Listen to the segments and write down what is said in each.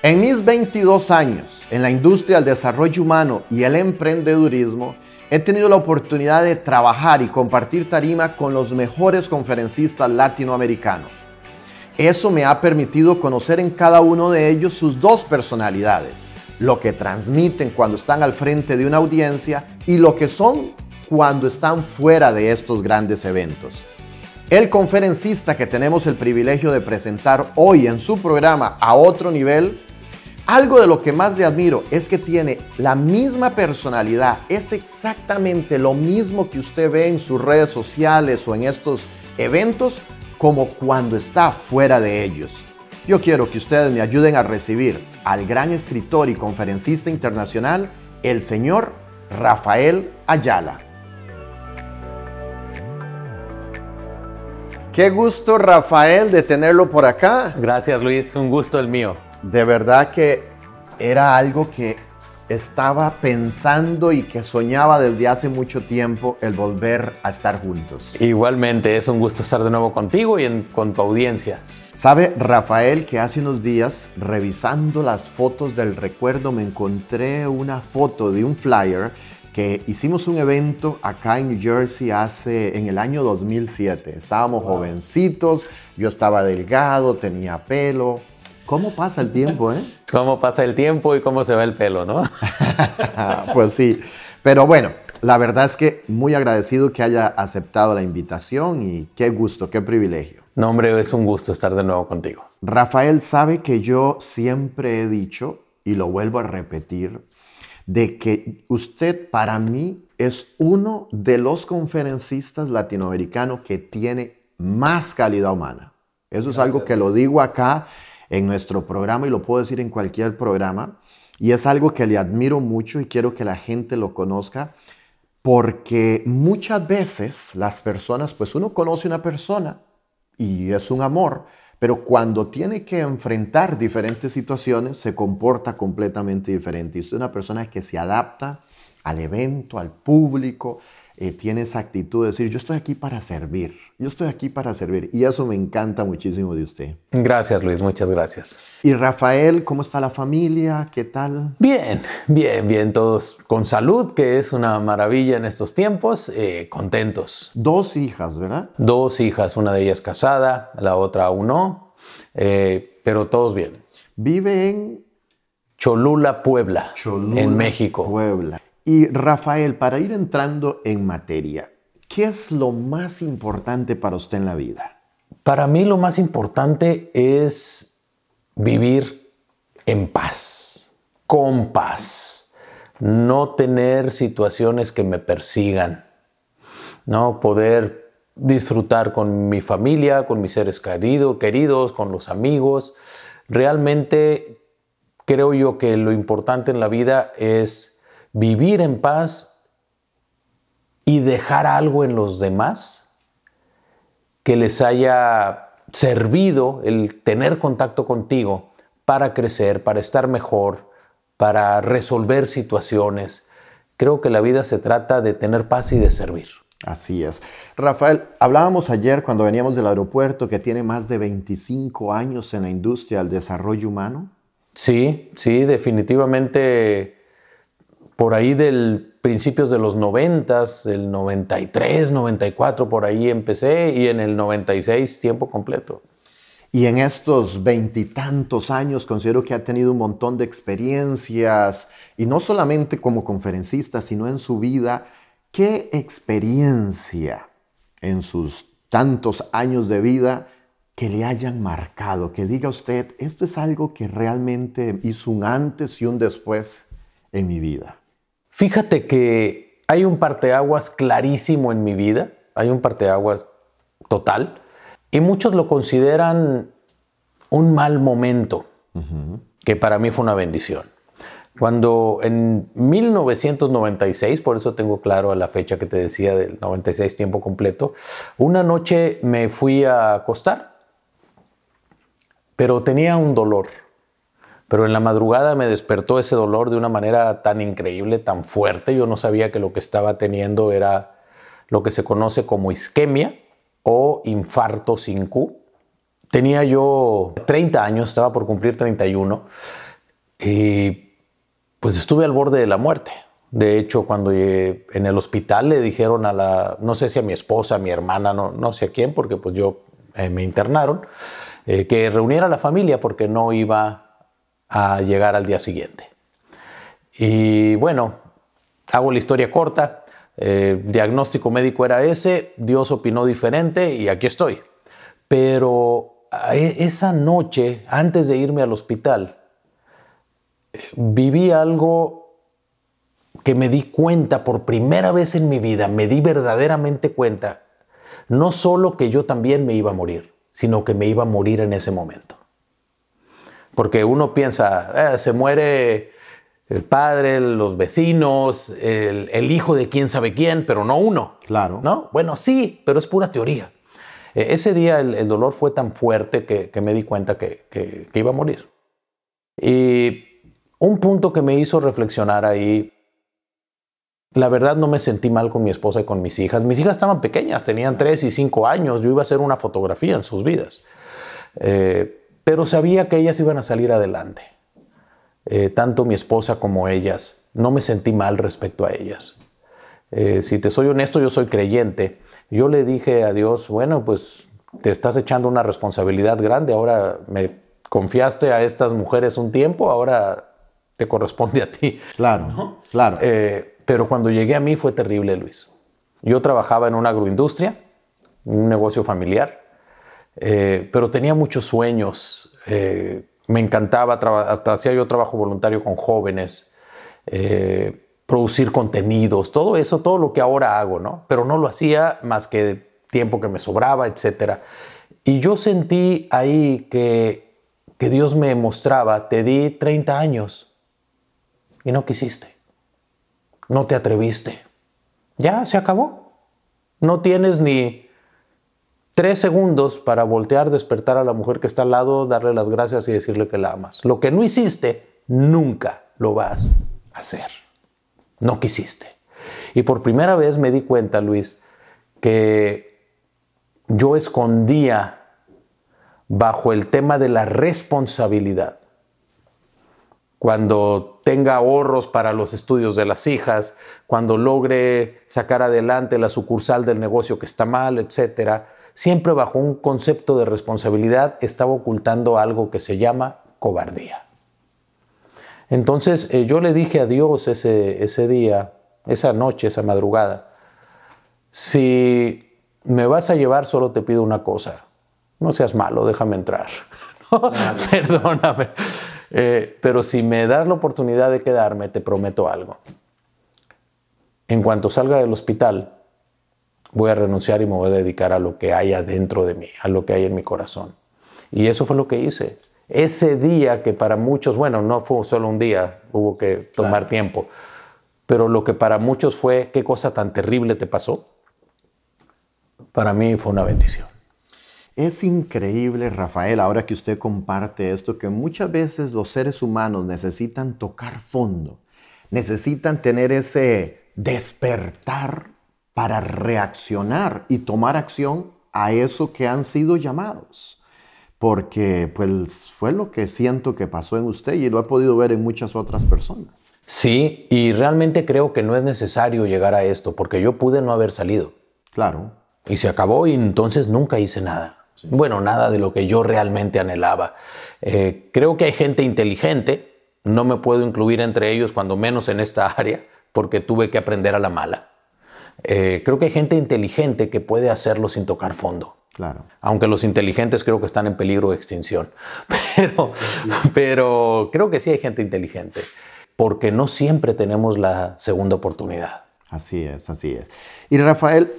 En mis 22 años en la industria del desarrollo humano y el emprendedurismo, he tenido la oportunidad de trabajar y compartir tarima con los mejores conferencistas latinoamericanos. Eso me ha permitido conocer en cada uno de ellos sus dos personalidades, lo que transmiten cuando están al frente de una audiencia y lo que son cuando están fuera de estos grandes eventos. El conferencista que tenemos el privilegio de presentar hoy en su programa a otro nivel, algo de lo que más le admiro es que tiene la misma personalidad, es exactamente lo mismo que usted ve en sus redes sociales o en estos eventos como cuando está fuera de ellos. Yo quiero que ustedes me ayuden a recibir al gran escritor y conferencista internacional, el señor Rafael Ayala. Qué gusto, Rafael, de tenerlo por acá. Gracias, Luis. Un gusto el mío. De verdad que era algo que estaba pensando y que soñaba desde hace mucho tiempo el volver a estar juntos. Igualmente, es un gusto estar de nuevo contigo y en, con tu audiencia. Sabe Rafael que hace unos días, revisando las fotos del recuerdo, me encontré una foto de un flyer que hicimos un evento acá en New Jersey hace en el año 2007. Estábamos jovencitos, yo estaba delgado, tenía pelo. ¿Cómo pasa el tiempo, eh? ¿Cómo pasa el tiempo y cómo se va el pelo, no? pues sí. Pero bueno, la verdad es que muy agradecido que haya aceptado la invitación y qué gusto, qué privilegio. No, hombre, es un gusto estar de nuevo contigo. Rafael sabe que yo siempre he dicho, y lo vuelvo a repetir, de que usted para mí es uno de los conferencistas latinoamericanos que tiene más calidad humana. Eso es algo que lo digo acá en nuestro programa y lo puedo decir en cualquier programa. Y es algo que le admiro mucho y quiero que la gente lo conozca porque muchas veces las personas, pues uno conoce una persona y es un amor, pero cuando tiene que enfrentar diferentes situaciones se comporta completamente diferente. Y es una persona que se adapta al evento, al público, eh, tiene esa actitud de decir, yo estoy aquí para servir, yo estoy aquí para servir. Y eso me encanta muchísimo de usted. Gracias, Luis, muchas gracias. Y Rafael, ¿cómo está la familia? ¿Qué tal? Bien, bien, bien, todos con salud, que es una maravilla en estos tiempos, eh, contentos. Dos hijas, ¿verdad? Dos hijas, una de ellas casada, la otra aún no, eh, pero todos bien. Vive en... Cholula, Puebla, en México. Puebla. Y Rafael, para ir entrando en materia, ¿qué es lo más importante para usted en la vida? Para mí lo más importante es vivir en paz, con paz, no tener situaciones que me persigan, no poder disfrutar con mi familia, con mis seres queridos, con los amigos. Realmente creo yo que lo importante en la vida es vivir en paz y dejar algo en los demás que les haya servido el tener contacto contigo para crecer, para estar mejor, para resolver situaciones. Creo que la vida se trata de tener paz y de servir. Así es. Rafael, hablábamos ayer cuando veníamos del aeropuerto que tiene más de 25 años en la industria del desarrollo humano. Sí, sí, definitivamente por ahí del principios de los 90, el 93, 94, por ahí empecé y en el 96 tiempo completo. Y en estos veintitantos años considero que ha tenido un montón de experiencias, y no solamente como conferencista, sino en su vida. ¿Qué experiencia en sus tantos años de vida que le hayan marcado, que diga usted, esto es algo que realmente hizo un antes y un después en mi vida? Fíjate que hay un parteaguas clarísimo en mi vida, hay un parteaguas total, y muchos lo consideran un mal momento, que para mí fue una bendición. Cuando en 1996, por eso tengo claro la fecha que te decía del 96 tiempo completo, una noche me fui a acostar, pero tenía un dolor pero en la madrugada me despertó ese dolor de una manera tan increíble, tan fuerte. Yo no sabía que lo que estaba teniendo era lo que se conoce como isquemia o infarto sin Q. Tenía yo 30 años, estaba por cumplir 31, y pues estuve al borde de la muerte. De hecho, cuando en el hospital le dijeron a la, no sé si a mi esposa, a mi hermana, no, no sé a quién, porque pues yo eh, me internaron, eh, que reuniera a la familia porque no iba a llegar al día siguiente. Y bueno, hago la historia corta. Eh, diagnóstico médico era ese, Dios opinó diferente y aquí estoy. Pero eh, esa noche, antes de irme al hospital, viví algo que me di cuenta por primera vez en mi vida, me di verdaderamente cuenta, no solo que yo también me iba a morir, sino que me iba a morir en ese momento. Porque uno piensa, ah, se muere el padre, los vecinos, el, hijo de quién sabe quién, pero no uno. Claro. ¿No? Bueno, sí, pero es pura teoría. Eh, ese día el, dolor fue tan fuerte que, me di cuenta que, que iba a morir. Y un punto que me hizo reflexionar ahí, la verdad no me sentí mal con mi esposa y con mis hijas. Mis hijas estaban pequeñas, tenían 3 y 5 años, yo iba a hacer una fotografía en sus vidas. Eh, pero sabía que ellas iban a salir adelante. Eh, tanto mi esposa como ellas. No me sentí mal respecto a ellas. Eh, si te soy honesto, yo soy creyente. Yo le dije a Dios, bueno, pues te estás echando una responsabilidad grande. Ahora me confiaste a estas mujeres un tiempo, ahora te corresponde a ti. Claro, claro. Eh, pero cuando llegué a mí fue terrible, Luis. Yo trabajaba en una agroindustria, un negocio familiar. Eh, pero tenía muchos sueños. Eh, me encantaba, hasta hacía yo trabajo voluntario con jóvenes, eh, producir contenidos, todo eso, todo lo que ahora hago, ¿no? Pero no lo hacía más que tiempo que me sobraba, etc. Y yo sentí ahí que, que Dios me mostraba, te di 30 años y no quisiste, no te atreviste, ya se acabó, no tienes ni tres segundos para voltear, despertar a la mujer que está al lado, darle las gracias y decirle que la amas. Lo que no hiciste, nunca lo vas a hacer. No quisiste. Y por primera vez me di cuenta, Luis, que yo escondía bajo el tema de la responsabilidad. Cuando tenga ahorros para los estudios de las hijas, cuando logre sacar adelante la sucursal del negocio que está mal, etcétera, siempre bajo un concepto de responsabilidad, estaba ocultando algo que se llama cobardía. Entonces eh, yo le dije a Dios ese, ese día, esa noche, esa madrugada, si me vas a llevar solo te pido una cosa, no seas malo, déjame entrar, perdóname, eh, pero si me das la oportunidad de quedarme, te prometo algo. En cuanto salga del hospital, voy a renunciar y me voy a dedicar a lo que hay adentro de mí, a lo que hay en mi corazón. Y eso fue lo que hice. Ese día que para muchos, bueno, no fue solo un día, hubo que tomar tiempo, pero lo que para muchos fue, qué cosa tan terrible te pasó, para mí fue una bendición. Es increíble, Rafael, ahora que usted comparte esto, que muchas veces los seres humanos necesitan tocar fondo, necesitan tener ese despertar para reaccionar y tomar acción a eso que han sido llamados. Porque pues fue lo que siento que pasó en usted y lo ha podido ver en muchas otras personas. Sí, y realmente creo que no es necesario llegar a esto, porque yo pude no haber salido. Claro. Y se acabó y entonces nunca hice nada. Bueno, nada de lo que yo realmente anhelaba. Eh, creo que hay gente inteligente, no me puedo incluir entre ellos, cuando menos en esta área, porque tuve que aprender a la mala. Eh, creo que hay gente inteligente que puede hacerlo sin tocar fondo. Claro. Aunque los inteligentes creo que están en peligro de extinción. Pero, pero creo que sí hay gente inteligente, porque no siempre tenemos la segunda oportunidad. Así es, así es. Y Rafael,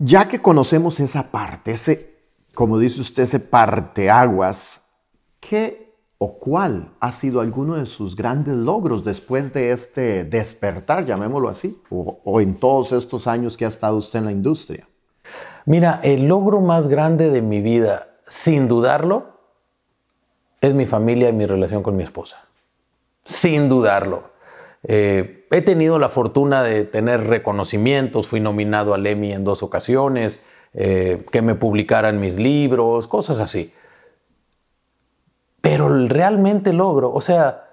ya que conocemos esa parte, ese, como dice usted, ese parteaguas, ¿qué o cuál ha sido alguno de sus grandes logros después de este despertar, llamémoslo así, o, en todos estos años que ha estado usted en la industria? Mira, el logro más grande de mi vida, sin dudarlo, es mi familia y mi relación con mi esposa. Sin dudarlo. Eh, he tenido la fortuna de tener reconocimientos, fui nominado al Emmy en dos ocasiones, eh, que me publicaran mis libros, cosas así. Pero realmente logro, o sea,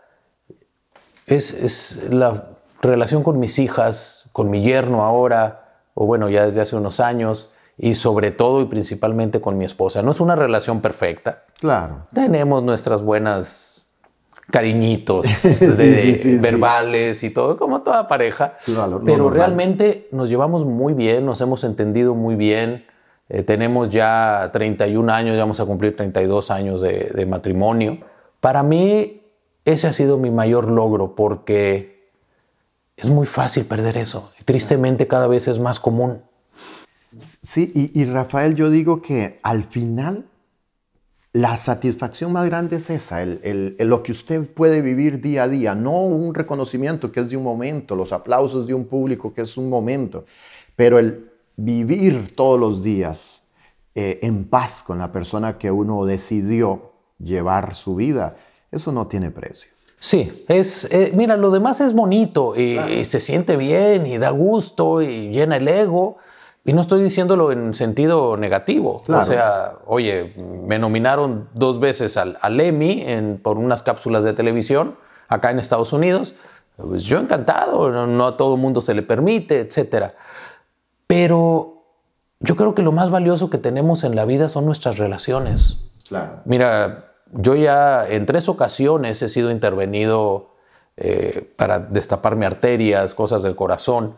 es, la relación con mis hijas, con mi yerno ahora, o bueno, ya desde hace unos años, y sobre todo y principalmente con mi esposa. No es una relación perfecta. Claro. Tenemos nuestras buenas cariñitos verbales y todo, como toda pareja. pero realmente nos llevamos muy bien, nos hemos entendido muy bien. Eh, tenemos ya 31 años, ya vamos a cumplir 32 años de, matrimonio. Para mí ese ha sido mi mayor logro porque es muy fácil perder eso. Tristemente cada vez es más común. Sí, y, Rafael, yo digo que al final la satisfacción más grande es esa, lo que usted puede vivir día a día, no un reconocimiento que es de un momento, los aplausos de un público que es un momento, pero el vivir todos los días eh, en paz con la persona que uno decidió llevar su vida, eso no tiene precio. Sí, es, eh, mira, lo demás es bonito y, se siente bien y da gusto y llena el ego. Y no estoy diciéndolo en sentido negativo. O sea, oye, me nominaron dos veces al, Emmy por unas cápsulas de televisión acá en Estados Unidos. Pues yo encantado, no, a todo mundo se le permite, etcétera. Pero yo creo que lo más valioso que tenemos en la vida son nuestras relaciones. Claro. Mira, yo ya en tres ocasiones he sido intervenido eh, para destaparme arterias, cosas del corazón,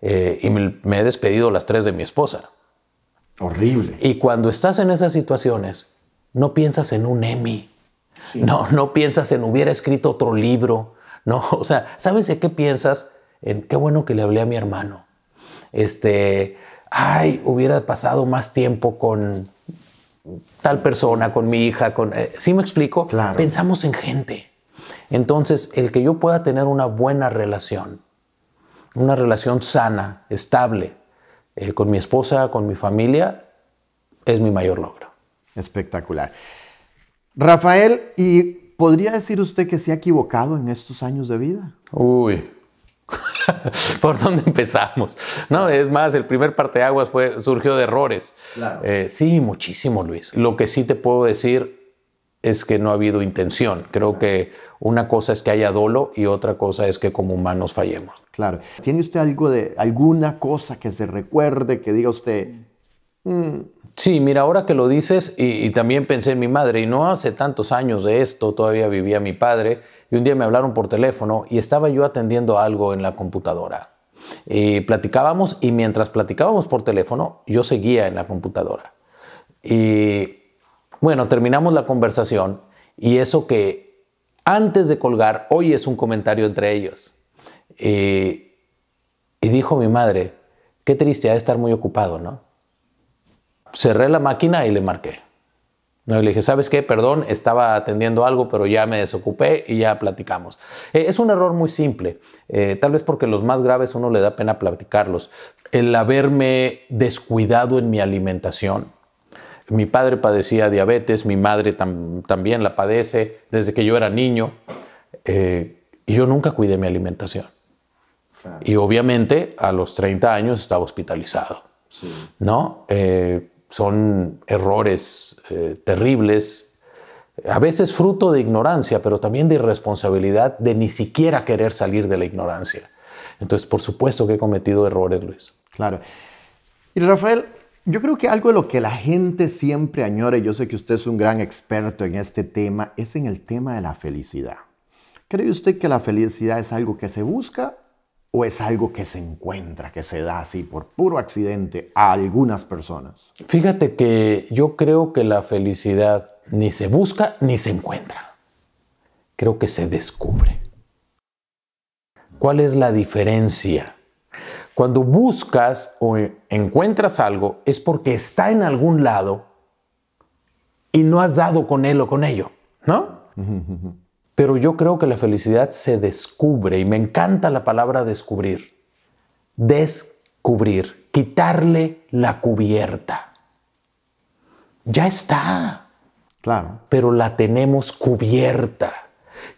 eh, y me, he despedido las tres de mi esposa. Horrible. Y cuando estás en esas situaciones, no piensas en un Emmy. No, no piensas en hubiera escrito otro libro. No, o sea, ¿sabes de qué piensas? En qué bueno que le hablé a mi hermano este, ay, hubiera pasado más tiempo con tal persona, con mi hija, con... Eh, ¿Sí me explico? Claro. Pensamos en gente. Entonces, el que yo pueda tener una buena relación, una relación sana, estable, eh, con mi esposa, con mi familia, es mi mayor logro. Espectacular. Rafael, ¿y podría decir usted que se ha equivocado en estos años de vida? Uy, ¿Por dónde empezamos? No, es más, el primer parte parteaguas fue, surgió de errores. Eh, sí, muchísimo, Luis. Lo que sí te puedo decir es que no ha habido intención. Creo que una cosa es que haya dolo y otra cosa es que como humanos fallemos. Claro. ¿Tiene usted algo de alguna cosa que se recuerde que diga usted, mm, Sí, mira, ahora que lo dices, y, también pensé en mi madre, y no hace tantos años de esto, todavía vivía mi padre, y un día me hablaron por teléfono y estaba yo atendiendo algo en la computadora. Y platicábamos, y mientras platicábamos por teléfono, yo seguía en la computadora. Y bueno, terminamos la conversación, y eso que antes de colgar, hoy es un comentario entre ellos. Y, y dijo mi madre, qué triste, ha de estar muy ocupado, ¿no? cerré la máquina y le marqué. No, le dije, ¿sabes qué? Perdón, estaba atendiendo algo, pero ya me desocupé y ya platicamos. Eh, es un error muy simple, eh, tal vez porque los más graves uno le da pena platicarlos. El haberme descuidado en mi alimentación. Mi padre padecía diabetes, mi madre también la padece desde que yo era niño. Eh, y yo nunca cuidé mi alimentación. Y obviamente a los 30 años estaba hospitalizado. Sí. ¿No? son errores eh, terribles, a veces fruto de ignorancia, pero también de irresponsabilidad, de ni siquiera querer salir de la ignorancia. Entonces, por supuesto que he cometido errores, Luis. Claro. Y Rafael, yo creo que algo de lo que la gente siempre añora, y yo sé que usted es un gran experto en este tema, es en el tema de la felicidad. ¿Cree usted que la felicidad es algo que se busca ¿O es algo que se encuentra, que se da así por puro accidente a algunas personas? Fíjate que yo creo que la felicidad ni se busca ni se encuentra. Creo que se descubre. ¿Cuál es la diferencia? Cuando buscas o e, encuentras algo es porque está en algún lado y no has dado con él o con ello, ¿no? Pero yo creo que la felicidad se descubre y me encanta la palabra descubrir. Descubrir, quitarle la cubierta. Ya está. Pero la tenemos cubierta.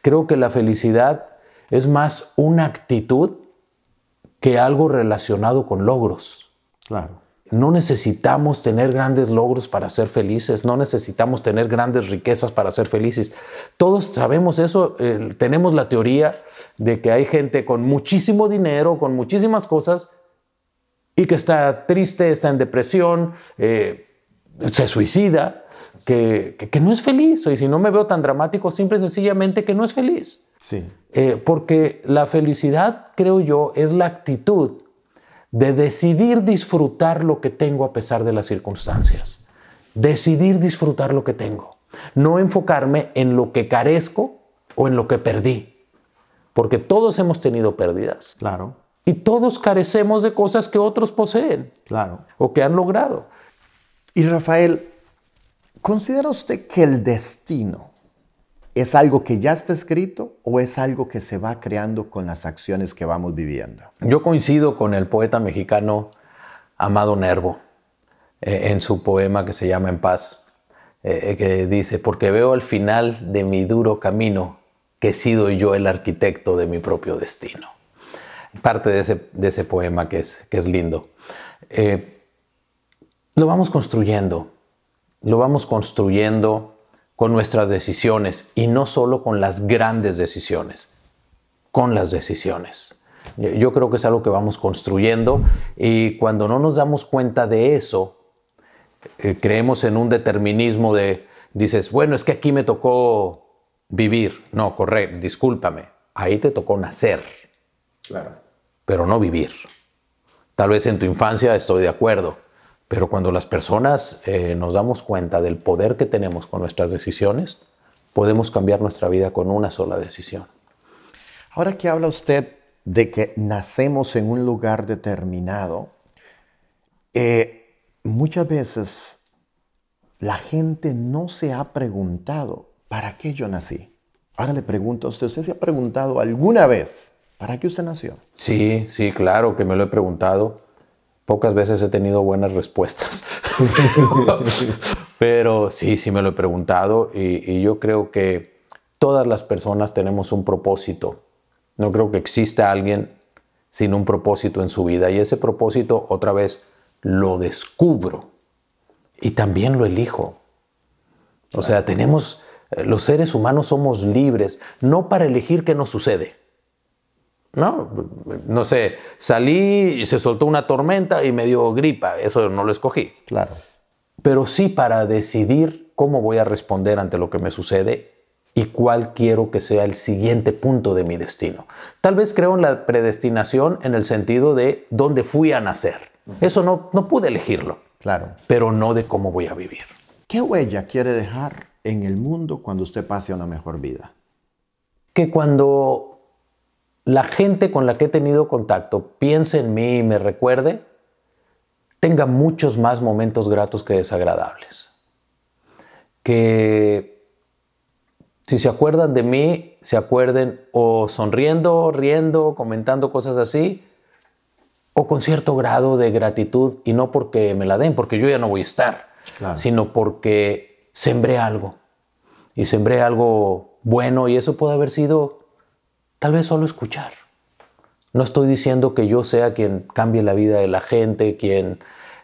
Creo que la felicidad es más una actitud que algo relacionado con logros. Claro. No necesitamos tener grandes logros para ser felices, no necesitamos tener grandes riquezas para ser felices. Todos sabemos eso, tenemos la teoría de que hay gente con muchísimo dinero, con muchísimas cosas, y que está triste, está en depresión, eh, se suicida, que, no es feliz. Y si no me veo tan dramático, simple y sencillamente que no es feliz. Sí. Eh, porque la felicidad, creo yo, es la actitud de decidir disfrutar lo que tengo a pesar de las circunstancias. Decidir disfrutar lo que tengo. No enfocarme en lo que carezco o en lo que perdí. Porque todos hemos tenido pérdidas. Claro. Y todos carecemos de cosas que otros poseen. Claro. O que han logrado. Y Rafael, ¿considera usted que el destino ¿Es algo que ya está escrito o es algo que se va creando con las acciones que vamos viviendo? Yo coincido con el poeta mexicano Amado Nervo eh, en su poema que se llama En paz, eh, eh, que dice, porque veo al final de mi duro camino que he sido yo el arquitecto de mi propio destino. Parte de ese, poema que es, que es lindo. lo vamos construyendo, lo vamos construyendo con nuestras decisiones y no solo con las grandes decisiones, con las decisiones. Yo creo que es algo que vamos construyendo y cuando no nos damos cuenta de eso, eh, creemos en un determinismo de, dices, bueno, es que aquí me tocó vivir. No, correcto, discúlpame, ahí te tocó nacer. Claro. Pero no vivir. Tal vez en tu infancia estoy de acuerdo, pero cuando las personas eh, nos damos cuenta del poder que tenemos con nuestras decisiones, podemos cambiar nuestra vida con una sola decisión. Ahora que habla usted de que nacemos en un lugar determinado, eh, muchas veces la gente no se ha preguntado, ¿para qué yo nací? Ahora le pregunto a usted, ¿usted se ha preguntado alguna vez, ¿para qué usted nació? Sí, sí, claro que me lo he preguntado pocas veces he tenido buenas respuestas. pero, sí, sí me lo he preguntado y, y, yo creo que todas las personas tenemos un propósito. No creo que exista alguien sin un propósito en su vida y ese propósito otra vez lo descubro y también lo elijo. O sea, tenemos, eh, los seres humanos somos libres, no para elegir qué nos sucede no, no sé, salí y se soltó una tormenta y me dio gripa, eso no lo escogí. Claro. Pero sí para decidir cómo voy a responder ante lo que me sucede y cuál quiero que sea el siguiente punto de mi destino. Tal vez creo en la predestinación en el sentido de dónde fui a nacer. Eso no, no pude elegirlo. Claro. Pero no de cómo voy a vivir. ¿Qué huella quiere dejar en el mundo cuando usted pase una mejor vida? Que cuando la gente con la que he tenido contacto piense en mí y me recuerde, tenga muchos más momentos gratos que desagradables. Que si se acuerdan de mí, se acuerden o sonriendo, riendo, comentando cosas así, o con cierto grado de gratitud, y no porque me la den, porque yo ya no voy a estar, sino porque sembré algo, y sembré algo bueno, y eso puede haber sido Tal vez solo escuchar. No estoy diciendo que yo sea quien cambie la vida de la gente, quien,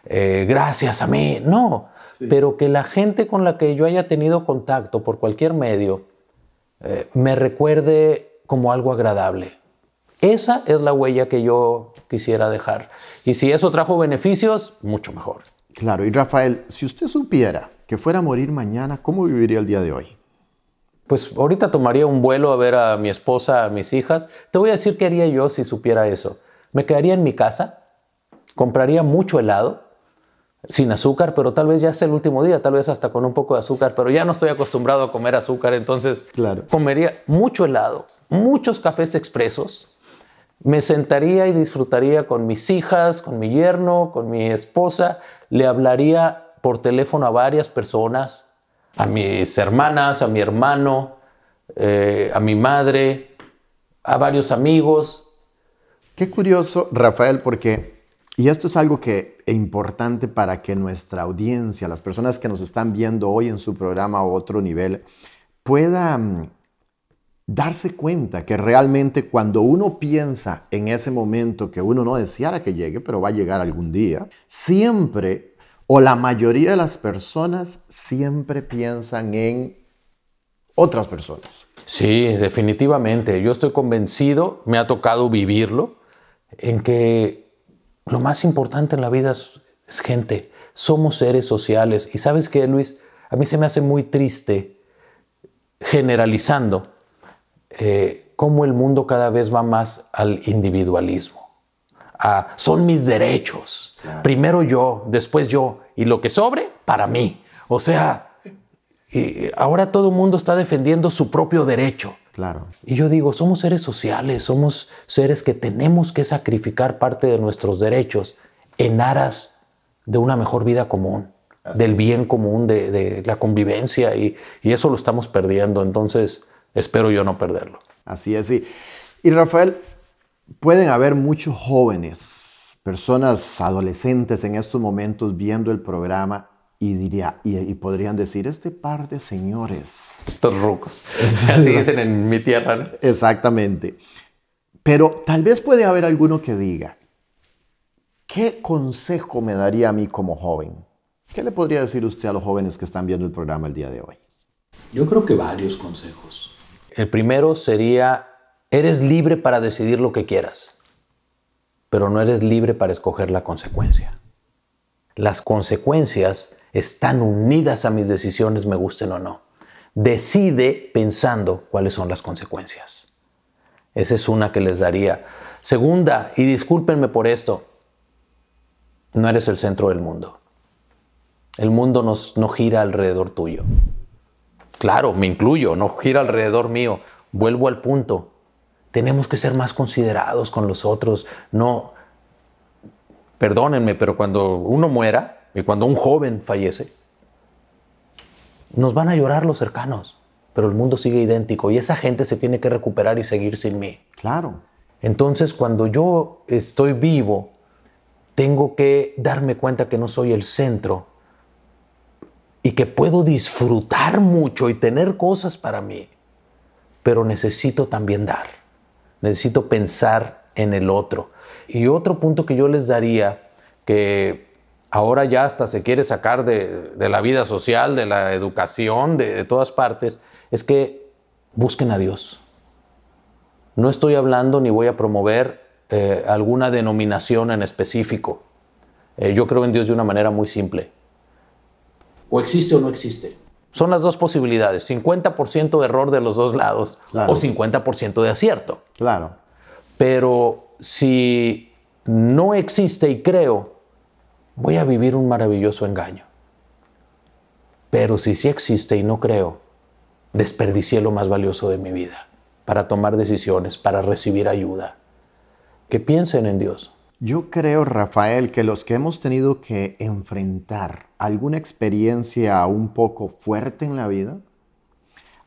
eh, gracias a mí, no, pero que la gente con la que yo haya tenido contacto por cualquier medio eh, me recuerde como algo agradable. Esa es la huella que yo quisiera dejar. Y si eso trajo beneficios, mucho mejor. Claro, y Rafael, si usted supiera que fuera a morir mañana, ¿cómo viviría el día de hoy? pues ahorita tomaría un vuelo a ver a mi esposa, a mis hijas. Te voy a decir qué haría yo si supiera eso. Me quedaría en mi casa, compraría mucho helado, sin azúcar, pero tal vez ya es el último día, tal vez hasta con un poco de azúcar, pero ya no estoy acostumbrado a comer azúcar, entonces comería mucho helado, muchos cafés expresos, me sentaría y disfrutaría con mis hijas, con mi yerno, con mi esposa, le hablaría por teléfono a varias personas, a mis hermanas, a mi hermano, eh, a mi madre, a varios amigos. Qué curioso, Rafael, porque, y esto es algo que es importante para que nuestra audiencia, las personas que nos están viendo hoy en su programa o otro nivel, puedan mm, darse cuenta que realmente cuando uno piensa en ese momento que uno no deseara que llegue, pero va a llegar algún día, siempre o la mayoría de las personas siempre piensan en otras personas. Sí, definitivamente. Yo estoy convencido, me ha tocado vivirlo, en que lo más importante en la vida es, gente. Somos seres sociales. Y sabes qué, Luis, a mí se me hace muy triste generalizando eh, cómo el mundo cada vez va más al individualismo. Ah, son mis derechos. Primero yo, después yo, y lo que sobre, para mí. O sea, ahora todo el mundo está defendiendo su propio derecho. Claro. Y yo digo, somos seres sociales, somos seres que tenemos que sacrificar parte de nuestros derechos en aras de una mejor vida común, del bien común, de, la convivencia, y, eso lo estamos perdiendo. Entonces, espero yo no perderlo. Así es, Y Rafael, pueden haber muchos jóvenes, personas adolescentes en estos momentos viendo el programa y diría y, podrían decir este par de señores, estos rucos, así dicen en mi tierra. Exactamente. Pero tal vez puede haber alguno que diga, ¿qué consejo me daría a mí como joven? ¿Qué le podría decir usted a los jóvenes que están viendo el programa el día de hoy? Yo creo que varios consejos. El primero sería Eres libre para decidir lo que quieras, pero no eres libre para escoger la consecuencia. Las consecuencias están unidas a mis decisiones, me gusten o no. Decide pensando cuáles son las consecuencias. Esa es una que les daría. Segunda, y discúlpenme por esto, no eres el centro del mundo. El mundo nos, no gira alrededor tuyo. Claro, me incluyo, no gira alrededor mío. Vuelvo al punto. Tenemos que ser más considerados con los otros. No, perdónenme, pero cuando uno muera y cuando un joven fallece, nos van a llorar los cercanos, pero el mundo sigue idéntico y esa gente se tiene que recuperar y seguir sin mí. Claro. Entonces, cuando yo estoy vivo, tengo que darme cuenta que no soy el centro y que puedo disfrutar mucho y tener cosas para mí, pero necesito también dar necesito pensar en el otro. Y otro punto que yo les daría, que ahora ya hasta se quiere sacar de, la vida social, de la educación, de, todas partes, es que busquen a Dios. No estoy hablando ni voy a promover eh, alguna denominación en específico. Eh, yo creo en Dios de una manera muy simple. O existe o no existe. Son las dos posibilidades, 50% de error de los dos lados o 50% de acierto. Claro. Pero si no existe y creo, voy a vivir un maravilloso engaño. Pero si sí existe y no creo, desperdicié lo más valioso de mi vida para tomar decisiones, para recibir ayuda. Que piensen en Dios. Yo creo, Rafael, que los que hemos tenido que enfrentar alguna experiencia un poco fuerte en la vida,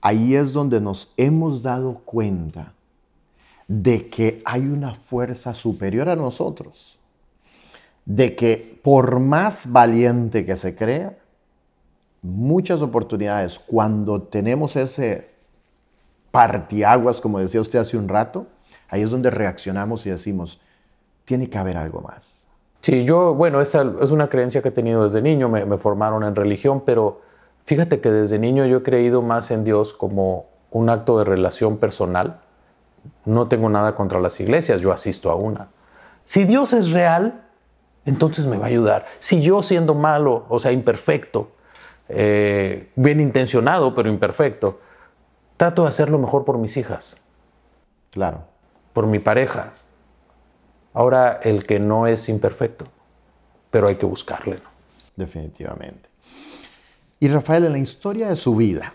ahí es donde nos hemos dado cuenta de que hay una fuerza superior a nosotros, de que por más valiente que se crea, muchas oportunidades cuando tenemos ese partiaguas, como decía usted hace un rato, ahí es donde reaccionamos y decimos, tiene que haber algo más. Sí, yo, bueno, esa es una creencia que he tenido desde niño, me, formaron en religión, pero fíjate que desde niño yo he creído más en Dios como un acto de relación personal. No tengo nada contra las iglesias, yo asisto a una. Si Dios es real, entonces me va a ayudar. Si yo siendo malo, o sea, imperfecto, eh, bien intencionado, pero imperfecto, trato de hacer lo mejor por mis hijas. Claro. Por mi pareja, Ahora, el que no es imperfecto, pero hay que buscarle. Definitivamente. Y Rafael, en la historia de su vida,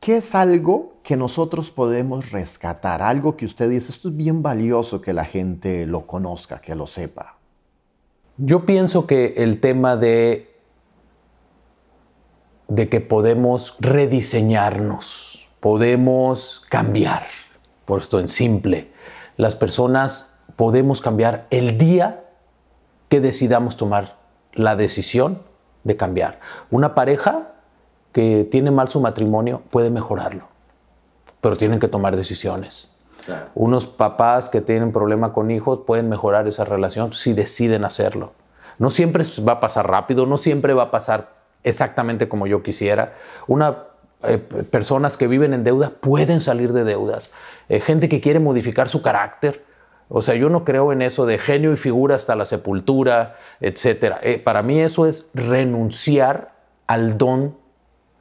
¿qué es algo que nosotros podemos rescatar? Algo que usted dice, esto es bien valioso que la gente lo conozca, que lo sepa. Yo pienso que el tema de, de que podemos rediseñarnos, podemos cambiar, puesto en simple. Las personas podemos cambiar el día que decidamos tomar la decisión de cambiar. Una pareja que tiene mal su matrimonio puede mejorarlo, pero tienen que tomar decisiones. Unos papás que tienen problema con hijos pueden mejorar esa relación si deciden hacerlo. No siempre va a pasar rápido, no siempre va a pasar exactamente como yo quisiera. Una eh, personas que viven en deuda pueden salir de deudas. Eh, gente que quiere modificar su carácter o sea, yo no creo en eso de genio y figura hasta la sepultura, etc. Eh, para mí eso es renunciar al don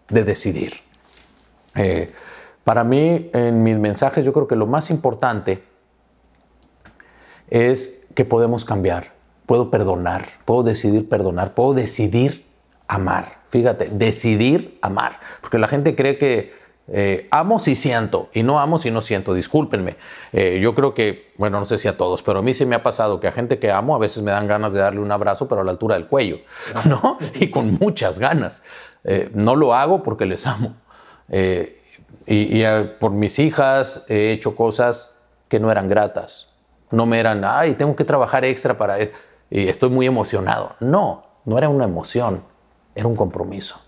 de decidir. Eh, para mí, en mis mensajes, yo creo que lo más importante es que podemos cambiar, puedo perdonar, puedo decidir perdonar, puedo decidir amar. Fíjate, decidir amar. Porque la gente cree que eh, amo si siento y no amo si no siento, discúlpenme. Eh, yo creo que, bueno, no sé si a todos, pero a mí sí me ha pasado que a gente que amo a veces me dan ganas de darle un abrazo, pero a la altura del cuello, ¿no? Y con muchas ganas. Eh, no lo hago porque les amo. y, por mis hijas he hecho cosas que no eran gratas. No me eran, ay, tengo que trabajar extra para... E-". Y estoy muy emocionado. No, no era una emoción, era un compromiso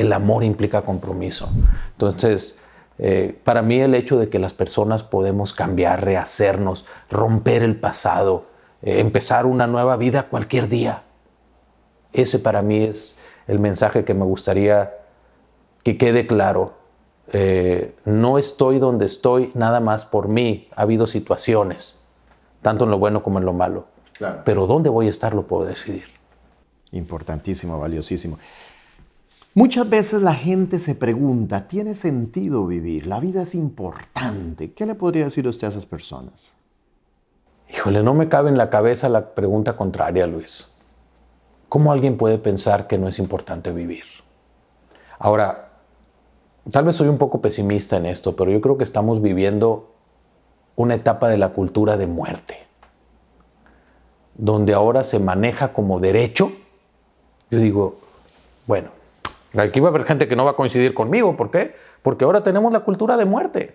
el amor implica compromiso. Entonces, eh, para mí el hecho de que las personas podemos cambiar, rehacernos, romper el pasado, eh, empezar una nueva vida cualquier día, ese para mí es el mensaje que me gustaría que quede claro. Eh, no estoy donde estoy nada más por mí. Ha habido situaciones, tanto en lo bueno como en lo malo. Pero dónde voy a estar lo puedo decidir. Importantísimo, valiosísimo. Muchas veces la gente se pregunta, ¿tiene sentido vivir? La vida es importante. ¿Qué le podría decir usted a esas personas? Híjole, no me cabe en la cabeza la pregunta contraria, Luis. ¿Cómo alguien puede pensar que no es importante vivir? Ahora, tal vez soy un poco pesimista en esto, pero yo creo que estamos viviendo una etapa de la cultura de muerte, donde ahora se maneja como derecho. Yo digo, bueno, Aquí va a haber gente que no va a coincidir conmigo. ¿Por qué? Porque ahora tenemos la cultura de muerte.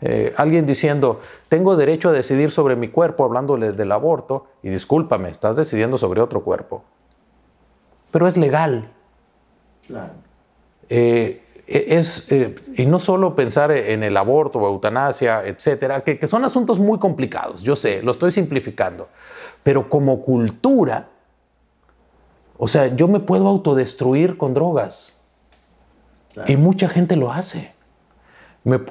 Eh, alguien diciendo, tengo derecho a decidir sobre mi cuerpo, hablándole del aborto, y discúlpame, estás decidiendo sobre otro cuerpo. Pero es legal. Claro. Eh, e-, es, eh, y no solo pensar en el aborto, o eutanasia, etcétera, que, que son asuntos muy complicados, yo sé, lo estoy simplificando, pero como cultura, o sea, yo me puedo autodestruir con drogas. Y mucha gente lo hace.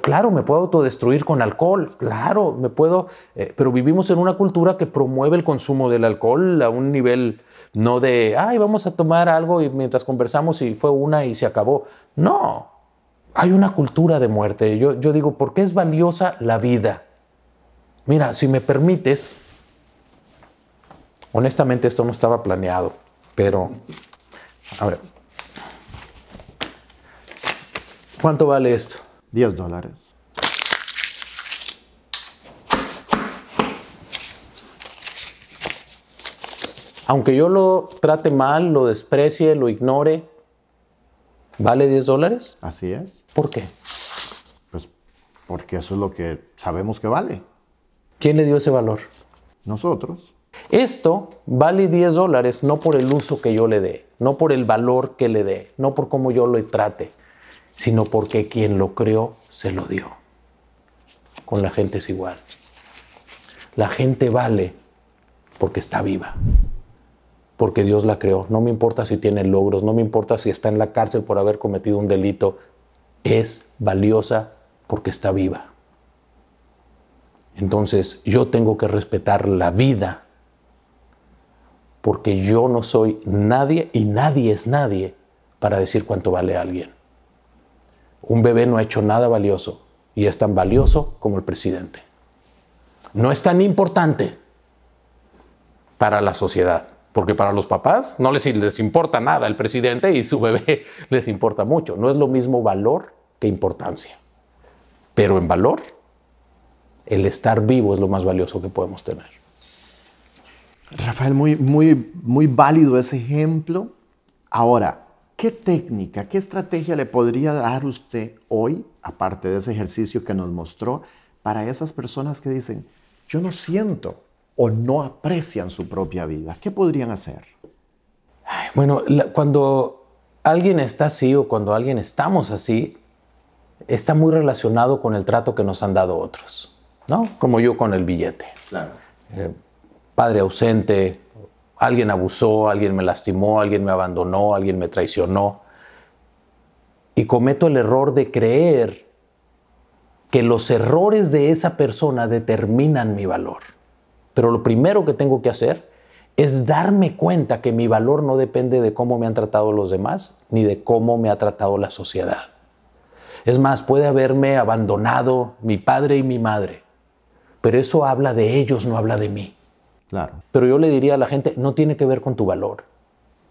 claro, me puedo autodestruir con alcohol, claro, me puedo, eh, pero vivimos en una cultura que promueve el consumo del alcohol a un nivel no de, ay, vamos a tomar algo y mientras conversamos y fue una y se acabó. No, hay una cultura de muerte. Yo, yo digo, ¿por qué es valiosa la vida? Mira, si me permites, honestamente esto no estaba planeado. Pero, a ver, ¿cuánto vale esto? 10 dólares. Aunque yo lo trate mal, lo desprecie, lo ignore, ¿vale 10 dólares? Así es. ¿Por qué? Pues porque eso es lo que sabemos que vale. ¿Quién le dio ese valor? Nosotros. Esto vale 10 dólares no por el uso que yo le dé, no por el valor que le dé, no por cómo yo lo trate, sino porque quien lo creó se lo dio. Con la gente es igual. La gente vale porque está viva, porque Dios la creó. No me importa si tiene logros, no me importa si está en la cárcel por haber cometido un delito. Es valiosa porque está viva. Entonces yo tengo que respetar la vida porque yo no soy nadie y nadie es nadie para decir cuánto vale a alguien. Un bebé no ha hecho nada valioso y es tan valioso como el presidente. No es tan importante para la sociedad, porque para los papás no les, les importa nada el presidente y su bebé les importa mucho. No es lo mismo valor que importancia. Pero en valor, el estar vivo es lo más valioso que podemos tener. Rafael, muy, muy, muy válido ese ejemplo. Ahora, ¿qué técnica, qué estrategia le podría dar usted hoy, aparte de ese ejercicio que nos mostró, para esas personas que dicen, yo no siento o no aprecian su propia vida? ¿Qué podrían hacer? Bueno, cuando alguien está así o cuando alguien estamos así, está muy relacionado con el trato que nos han dado otros, ¿no? Como yo con el billete. Claro. Eh, padre ausente, alguien abusó, alguien me lastimó, alguien me abandonó, alguien me traicionó. Y cometo el error de creer que los errores de esa persona determinan mi valor. Pero lo primero que tengo que hacer es darme cuenta que mi valor no depende de cómo me han tratado los demás ni de cómo me ha tratado la sociedad. Es más, puede haberme abandonado mi padre y mi madre, pero eso habla de ellos, no habla de mí. Pero yo le diría a la gente, no tiene que ver con tu valor.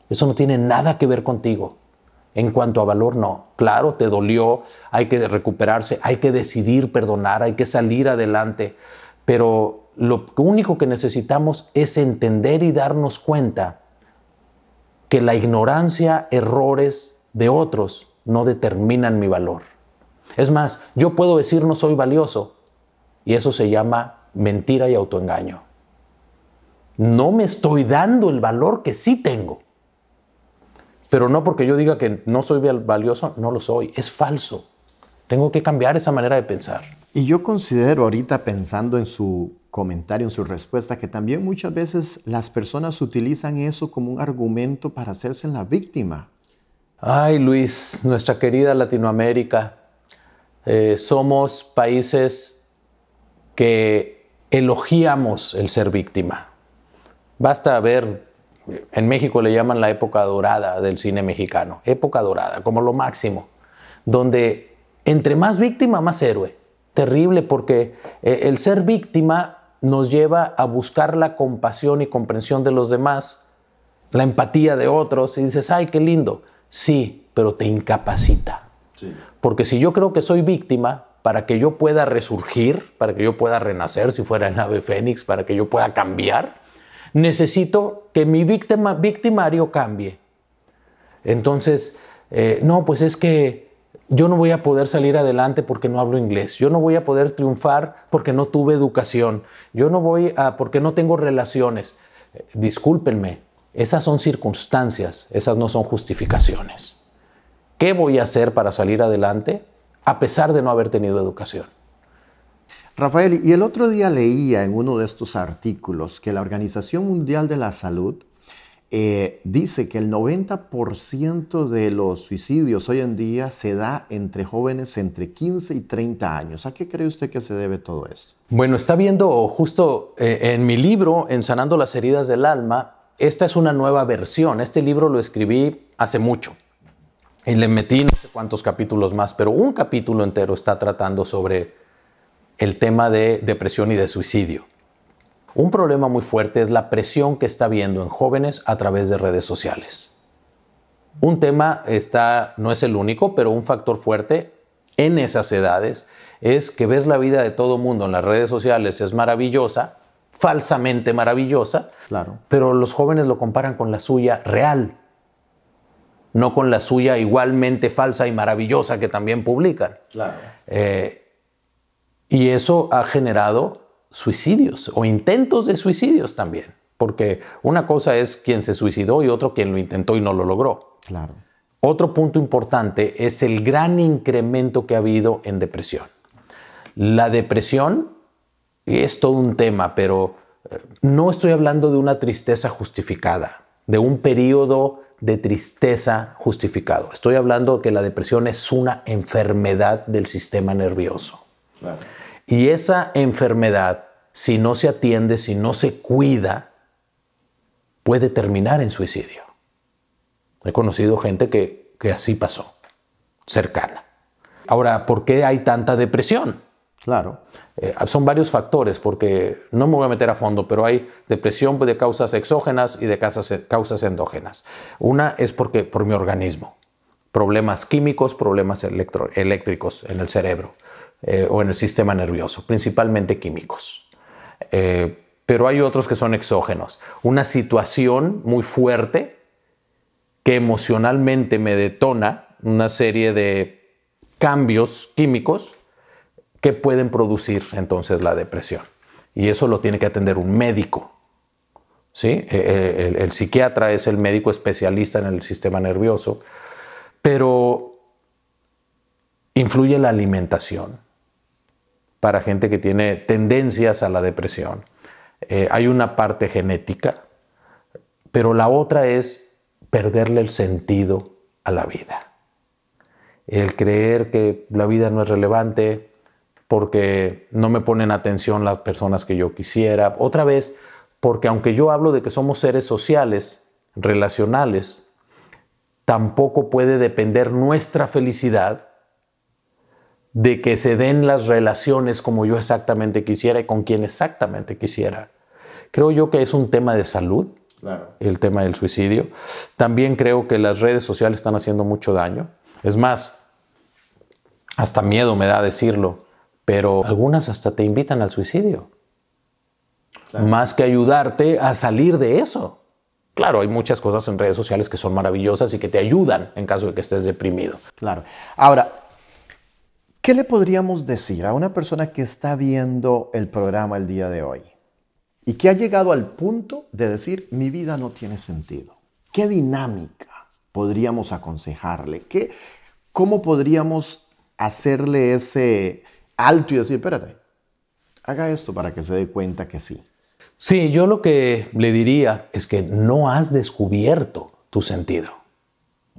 Eso no tiene nada que ver contigo. En cuanto a valor, no. Claro, te dolió, hay que recuperarse, hay que decidir perdonar, hay que salir adelante. Pero lo único que necesitamos es entender y darnos cuenta que la ignorancia, errores de otros no determinan mi valor. Es más, yo puedo decir no soy valioso y eso se llama mentira y autoengaño no me estoy dando el valor que sí tengo. Pero no porque yo diga que no soy valioso, no lo soy, es falso. Tengo que cambiar esa manera de pensar. Y yo considero ahorita pensando en su comentario, en su respuesta, que también muchas veces las personas utilizan eso como un argumento para hacerse la víctima. Ay, Luis, nuestra querida Latinoamérica, eh, somos países que elogiamos el ser víctima. Basta ver, en México le llaman la época dorada del cine mexicano, época dorada, como lo máximo, donde entre más víctima, más héroe. Terrible porque eh, el ser víctima nos lleva a buscar la compasión y comprensión de los demás, la empatía de otros, y dices, ay, qué lindo. Sí, pero te incapacita. Porque si yo creo que soy víctima, para que yo pueda resurgir, para que yo pueda renacer, si fuera el ave fénix, para que yo pueda cambiar, necesito que mi víctima, victimario cambie. Entonces, eh, no, pues es que yo no voy a poder salir adelante porque no hablo inglés, yo no voy a poder triunfar porque no tuve educación, yo no voy a, porque no tengo relaciones. Eh, discúlpenme, esas son circunstancias, esas no son justificaciones. ¿Qué voy a hacer para salir adelante a pesar de no haber tenido educación? Rafael, y el otro día leía en uno de estos artículos que la Organización Mundial de la Salud eh, dice que el 90% de los suicidios hoy en día se da entre jóvenes entre 15 y 30 años. ¿A qué cree usted que se debe todo esto? Bueno, está viendo justo eh, en mi libro, En Sanando las Heridas del Alma, esta es una nueva versión. Este libro lo escribí hace mucho. Y le metí no sé cuántos capítulos más, pero un capítulo entero está tratando sobre el tema de depresión y de suicidio. Un problema muy fuerte es la presión que está viendo en jóvenes a través de redes sociales. Un tema está, no es el único, pero un factor fuerte en esas edades es que ver la vida de todo mundo en las redes sociales es maravillosa, falsamente maravillosa, claro. pero los jóvenes lo comparan con la suya real, no con la suya igualmente falsa y maravillosa que también publican. Claro. Eh, y eso ha generado suicidios o intentos de suicidios también, porque una cosa es quien se suicidó y otro quien lo intentó y no lo logró. Otro punto importante es el gran incremento que ha habido en depresión. La depresión es todo un tema, pero eh, no estoy hablando de una tristeza justificada, de un periodo de tristeza justificado. Estoy hablando de que la depresión es una enfermedad del sistema nervioso. Y esa enfermedad, si no se atiende, si no se cuida, puede terminar en suicidio. He conocido gente que, así pasó, cercana. Ahora, ¿por qué hay tanta depresión? Claro. Eh, son varios factores, porque no me voy a meter a fondo, pero hay depresión de causas exógenas y de causas, endógenas. Una es porque, por mi organismo, problemas químicos, problemas eléctricos en el cerebro. Eh, o en el sistema nervioso, principalmente químicos. Eh, pero hay otros que son exógenos. Una situación muy fuerte que emocionalmente me detona una serie de cambios químicos que pueden producir entonces la depresión. Y eso lo tiene que atender un médico. ¿sí? Eh, el psiquiatra es el médico especialista en el sistema nervioso, pero influye la alimentación, para gente que tiene tendencias a la depresión. Eh, hay una parte genética, pero la otra es perderle el sentido a la vida. El creer que la vida no es relevante porque no me ponen atención las personas que yo quisiera. Otra vez, porque aunque yo hablo de que somos seres sociales, relacionales, tampoco puede depender nuestra felicidad de que se den las relaciones como yo exactamente quisiera y con quien exactamente quisiera. Creo yo que es un tema de salud, el tema del suicidio. También creo que las redes sociales están haciendo mucho daño. Es más, hasta miedo me da decirlo, pero algunas hasta te invitan al suicidio. Más que ayudarte a salir de eso. Claro, hay muchas cosas en redes sociales que son maravillosas y que te ayudan en caso de que estés deprimido. Claro. Ahora, ¿Qué le podríamos decir a una persona que está viendo el programa el día de hoy y que ha llegado al punto de decir mi vida no tiene sentido? ¿Qué dinámica podríamos aconsejarle? ¿Qué, ¿Cómo podríamos hacerle ese alto y decir, espérate, haga esto para que se dé cuenta que sí? Sí, yo lo que le diría es que no has descubierto tu sentido.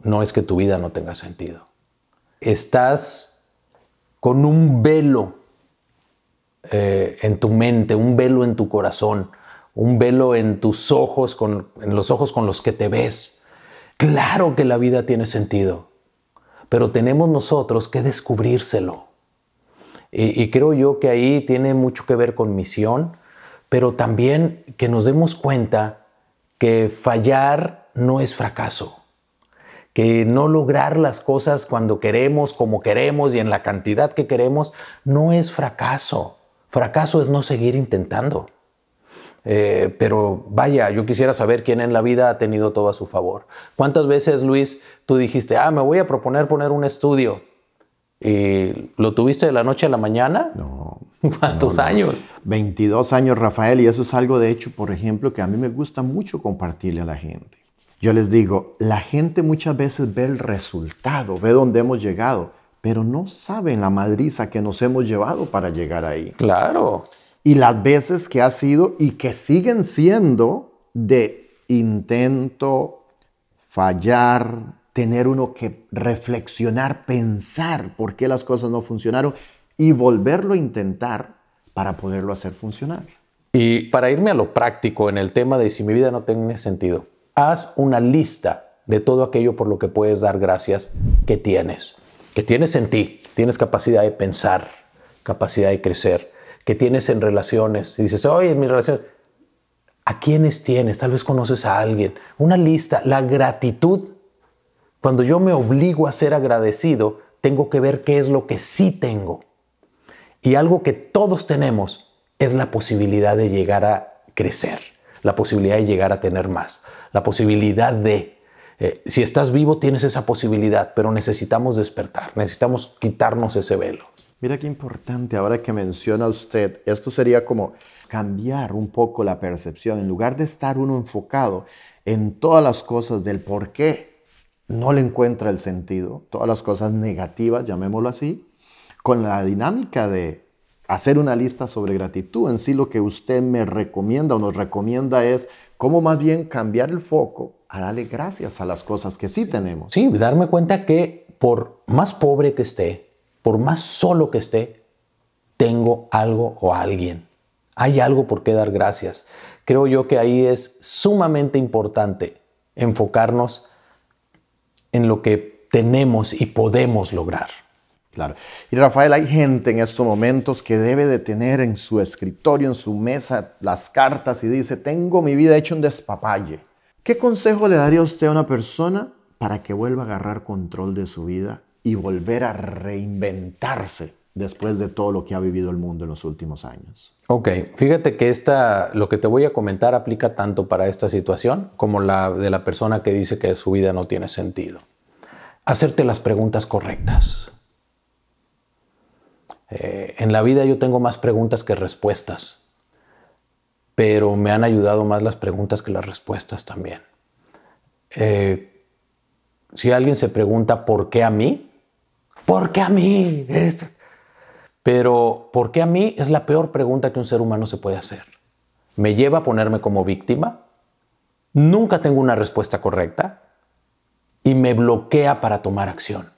No es que tu vida no tenga sentido. Estás con un velo eh, en tu mente, un velo en tu corazón, un velo en tus ojos, en los ojos con los que te ves. Claro que la vida tiene sentido, pero tenemos nosotros que descubrírselo. y creo yo que ahí tiene mucho que ver con misión, pero también que nos demos cuenta que fallar no es fracaso que no lograr las cosas cuando queremos, como queremos y en la cantidad que queremos, no es fracaso. Fracaso es no seguir intentando. Eh, pero vaya, yo quisiera saber quién en la vida ha tenido todo a su favor. ¿Cuántas veces, Luis, tú dijiste, ah, me voy a proponer poner un estudio? lo tuviste de la noche a la mañana? No. ¿Cuántos años? 22 años, Rafael, y eso es algo, de hecho, por ejemplo, que a mí me gusta mucho compartirle a la gente. Yo les digo, la gente muchas veces ve el resultado, ve dónde hemos llegado, pero no saben la madriza que nos hemos llevado para llegar ahí. Claro. Y las veces que ha sido y que siguen siendo de intento, fallar, tener uno que reflexionar, pensar por qué las cosas no funcionaron y volverlo a intentar para poderlo hacer funcionar. Y para irme a lo práctico en el tema de si mi vida no tiene sentido, haz una lista de todo aquello por lo que puedes dar gracias que tienes, que tienes en ti, tienes capacidad de pensar, capacidad de crecer, que tienes en relaciones. Y dices, oye, en mi relación. ¿a quiénes tienes? Tal vez conoces a alguien. Una lista, la gratitud. Cuando yo me obligo a ser agradecido, tengo que ver qué es lo que sí tengo. Y algo que todos tenemos es la posibilidad de llegar a crecer la posibilidad de llegar a tener más, la posibilidad de... Eh, si estás vivo tienes esa posibilidad, pero necesitamos despertar, necesitamos quitarnos ese velo. Mira qué importante ahora que menciona usted, esto sería como cambiar un poco la percepción, en lugar de estar uno enfocado en todas las cosas del por qué no le encuentra el sentido, todas las cosas negativas, llamémoslo así, con la dinámica de hacer una lista sobre gratitud. En sí lo que usted me recomienda o nos recomienda es cómo más bien cambiar el foco a darle gracias a las cosas que sí tenemos. Sí, darme cuenta que por más pobre que esté, por más solo que esté, tengo algo o alguien. Hay algo por qué dar gracias. Creo yo que ahí es sumamente importante enfocarnos en lo que tenemos y podemos lograr. Y Rafael, hay gente en estos momentos que debe de tener en su escritorio, en su mesa, las cartas y dice, tengo mi vida hecha un despapalle. ¿Qué consejo le daría usted a una persona para que vuelva a agarrar control de su vida y volver a reinventarse después de todo lo que ha vivido el mundo en los últimos años. Ok, fíjate que esta, lo que te voy a comentar aplica tanto para esta situación como la de la persona que dice que su vida no tiene sentido. Hacerte las preguntas correctas. Eh, en la vida yo tengo más preguntas que respuestas, pero me han ayudado más las preguntas que las respuestas también. Eh, si alguien se pregunta por qué a mí, ¿por qué a mí? Pero ¿por qué a mí? es la peor pregunta que un ser humano se puede hacer. Me lleva a ponerme como víctima, nunca tengo una respuesta correcta y me bloquea para tomar acción.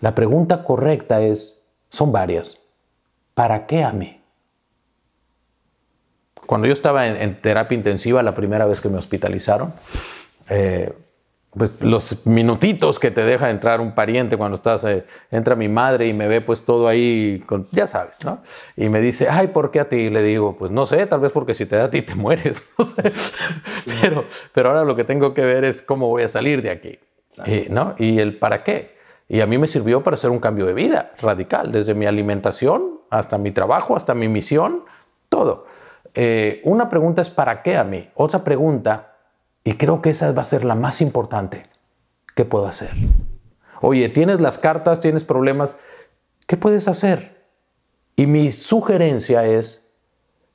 La pregunta correcta es, son varias. ¿Para qué a mí? Cuando yo estaba en, terapia intensiva, la primera vez que me hospitalizaron, eh, pues los minutitos que te deja entrar un pariente cuando estás, eh, entra mi madre y me ve pues todo ahí, ya sabes, ¿no? Y me dice, ay, ¿por qué a ti? le digo, pues no sé, tal vez porque si te da a ti te mueres, no sé. Pero, pero ahora lo que tengo que ver es cómo voy a salir de aquí, eh, ¿no? Y el para qué. Y a mí me sirvió para hacer un cambio de vida radical, desde mi alimentación hasta mi trabajo, hasta mi misión, todo. Eh, una pregunta es ¿para qué a mí? Otra pregunta, y creo que esa va a ser la más importante, ¿qué puedo hacer? Oye, tienes las cartas, tienes problemas, ¿qué puedes hacer? Y mi sugerencia es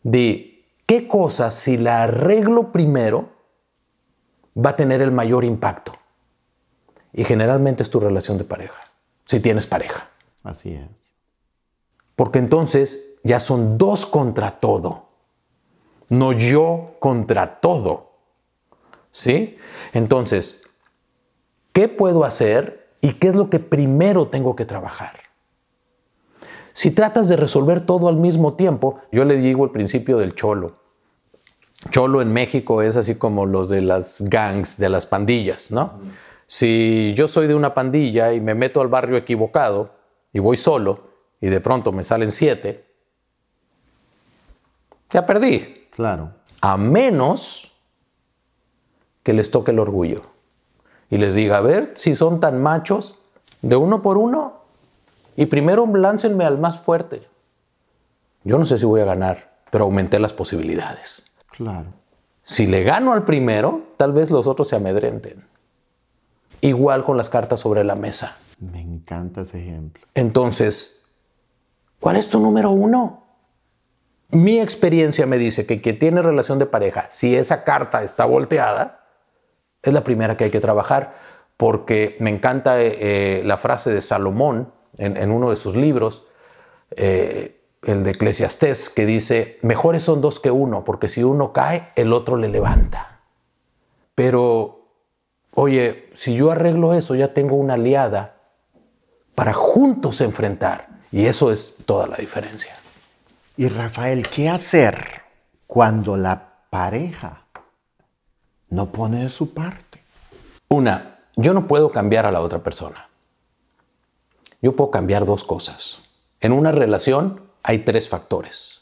de qué cosa si la arreglo primero va a tener el mayor impacto. Y generalmente es tu relación de pareja, si tienes pareja. Así es. Porque entonces ya son dos contra todo, no yo contra todo. ¿Sí? Entonces, ¿qué puedo hacer y qué es lo que primero tengo que trabajar? Si tratas de resolver todo al mismo tiempo, yo le digo el principio del cholo. Cholo en México es así como los de las gangs, de las pandillas, ¿no? Si yo soy de una pandilla y me meto al barrio equivocado y voy solo y de pronto me salen siete, ya perdí. Claro. A menos que les toque el orgullo y les diga, a ver si son tan machos, de uno por uno, y primero láncenme al más fuerte. Yo no sé si voy a ganar, pero aumenté las posibilidades. Claro. Si le gano al primero, tal vez los otros se amedrenten. Igual con las cartas sobre la mesa. Me encanta ese ejemplo. Entonces, ¿cuál es tu número uno? Mi experiencia me dice que quien tiene relación de pareja, si esa carta está volteada, es la primera que hay que trabajar, porque me encanta eh, eh, la frase de Salomón en, uno de sus libros, eh, el de Eclesiastés, que dice, mejores son dos que uno, porque si uno cae, el otro le levanta. Pero oye, si yo arreglo eso, ya tengo una aliada para juntos enfrentar. Y eso es toda la diferencia. Y Rafael, ¿qué hacer cuando la pareja no pone de su parte? Una, yo no puedo cambiar a la otra persona. Yo puedo cambiar dos cosas. En una relación hay tres factores.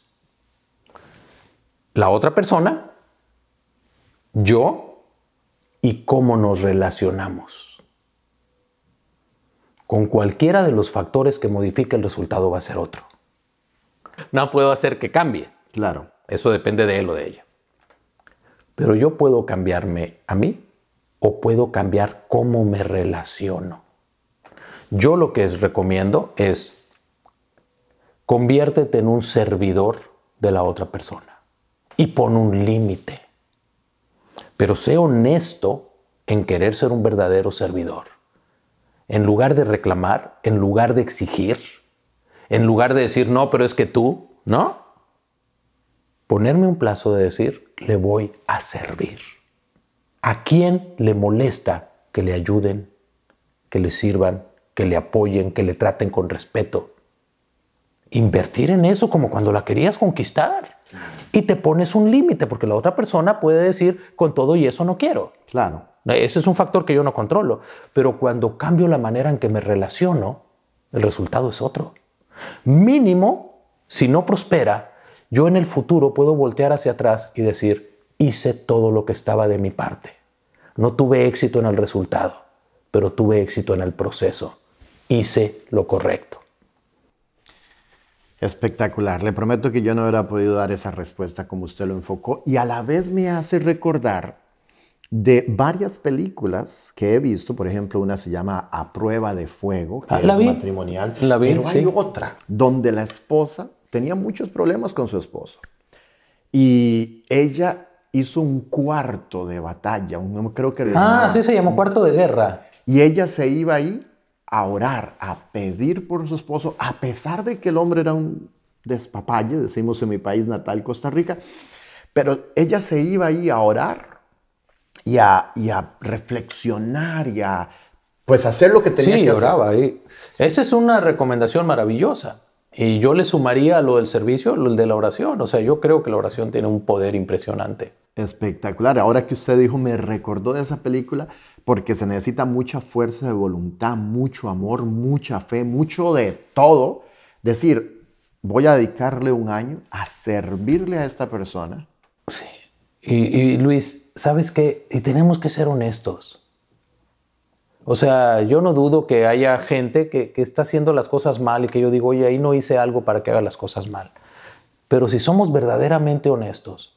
La otra persona, yo y cómo nos relacionamos. Con cualquiera de los factores que modifique el resultado va a ser otro. No puedo hacer que cambie. Claro. Eso depende de él o de ella. Pero yo puedo cambiarme a mí o puedo cambiar cómo me relaciono. Yo lo que les recomiendo es conviértete en un servidor de la otra persona y pon un límite. Pero sé honesto en querer ser un verdadero servidor. En lugar de reclamar, en lugar de exigir, en lugar de decir, no, pero es que tú, ¿no? Ponerme un plazo de decir, le voy a servir. ¿A quién le molesta que le ayuden, que le sirvan, que le apoyen, que le traten con respeto? Invertir en eso como cuando la querías conquistar y te pones un límite, porque la otra persona puede decir con todo y eso no quiero. Claro. Ese es un factor que yo no controlo. Pero cuando cambio la manera en que me relaciono, el resultado es otro. Mínimo, si no prospera, yo en el futuro puedo voltear hacia atrás y decir, hice todo lo que estaba de mi parte. No tuve éxito en el resultado, pero tuve éxito en el proceso. Hice lo correcto. Espectacular. Le prometo que yo no hubiera podido dar esa respuesta como usted lo enfocó y a la vez me hace recordar de varias películas que he visto, por ejemplo, una se llama A prueba de fuego, que ah, es matrimonial, la vi, pero hay otra donde la esposa tenía muchos problemas con su esposo y ella hizo un cuarto de batalla, creo que ah, sí se llamó cuarto de guerra. Y ella se iba ahí a orar, a pedir por su esposo, a pesar de que el hombre era un despapalle, decimos en mi país natal, Costa Rica, pero ella se iba ahí a orar y a, y reflexionar y a pues hacer lo que tenía sí, que oraba Ahí. Esa es una recomendación maravillosa. Y yo le sumaría lo del servicio, lo de la oración. O sea, yo creo que la oración tiene un poder impresionante. Espectacular. Ahora que usted dijo, me recordó de esa película porque se necesita mucha fuerza de voluntad, mucho amor, mucha fe, mucho de todo. Decir, voy a dedicarle un año a servirle a esta persona. Sí. Y, Luis, ¿sabes qué? Y tenemos que ser honestos. O sea, yo no dudo que haya gente que, que, está haciendo las cosas mal y que yo digo, oye, ahí no hice algo para que haga las cosas mal. Pero si somos verdaderamente honestos,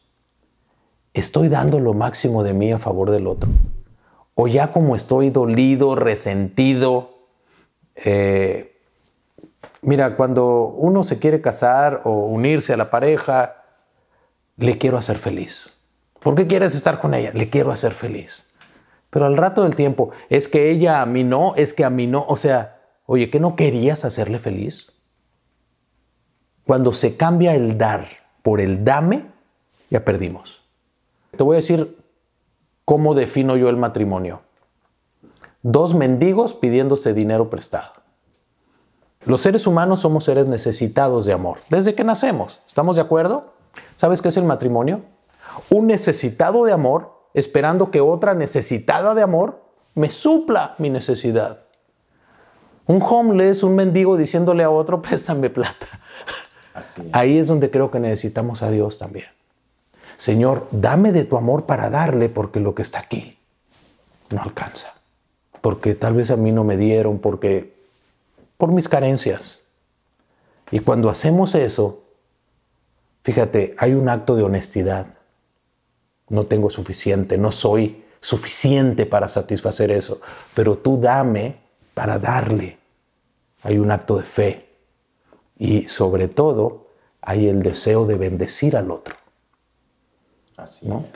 estoy dando lo máximo de mí a favor del otro o ya como estoy dolido, resentido. Eh, mira, cuando uno se quiere casar o unirse a la pareja, le quiero hacer feliz. ¿Por qué quieres estar con ella? Le quiero hacer feliz. Pero al rato del tiempo, es que ella a mí no, es que a mí no. O sea, oye, ¿que no querías hacerle feliz? Cuando se cambia el dar por el dame, ya perdimos. Te voy a decir ¿Cómo defino yo el matrimonio? Dos mendigos pidiéndose dinero prestado. Los seres humanos somos seres necesitados de amor, desde que nacemos. ¿Estamos de acuerdo? ¿Sabes qué es el matrimonio? Un necesitado de amor esperando que otra necesitada de amor me supla mi necesidad. Un homeless, un mendigo diciéndole a otro, préstame plata. Ahí es donde creo que necesitamos a Dios también. Señor, dame de tu amor para darle, porque lo que está aquí no alcanza. Porque tal vez a mí no me dieron, porque por mis carencias. Y cuando hacemos eso, fíjate, hay un acto de honestidad. No tengo suficiente, no soy suficiente para satisfacer eso, pero tú dame para darle. Hay un acto de fe y sobre todo hay el deseo de bendecir al otro.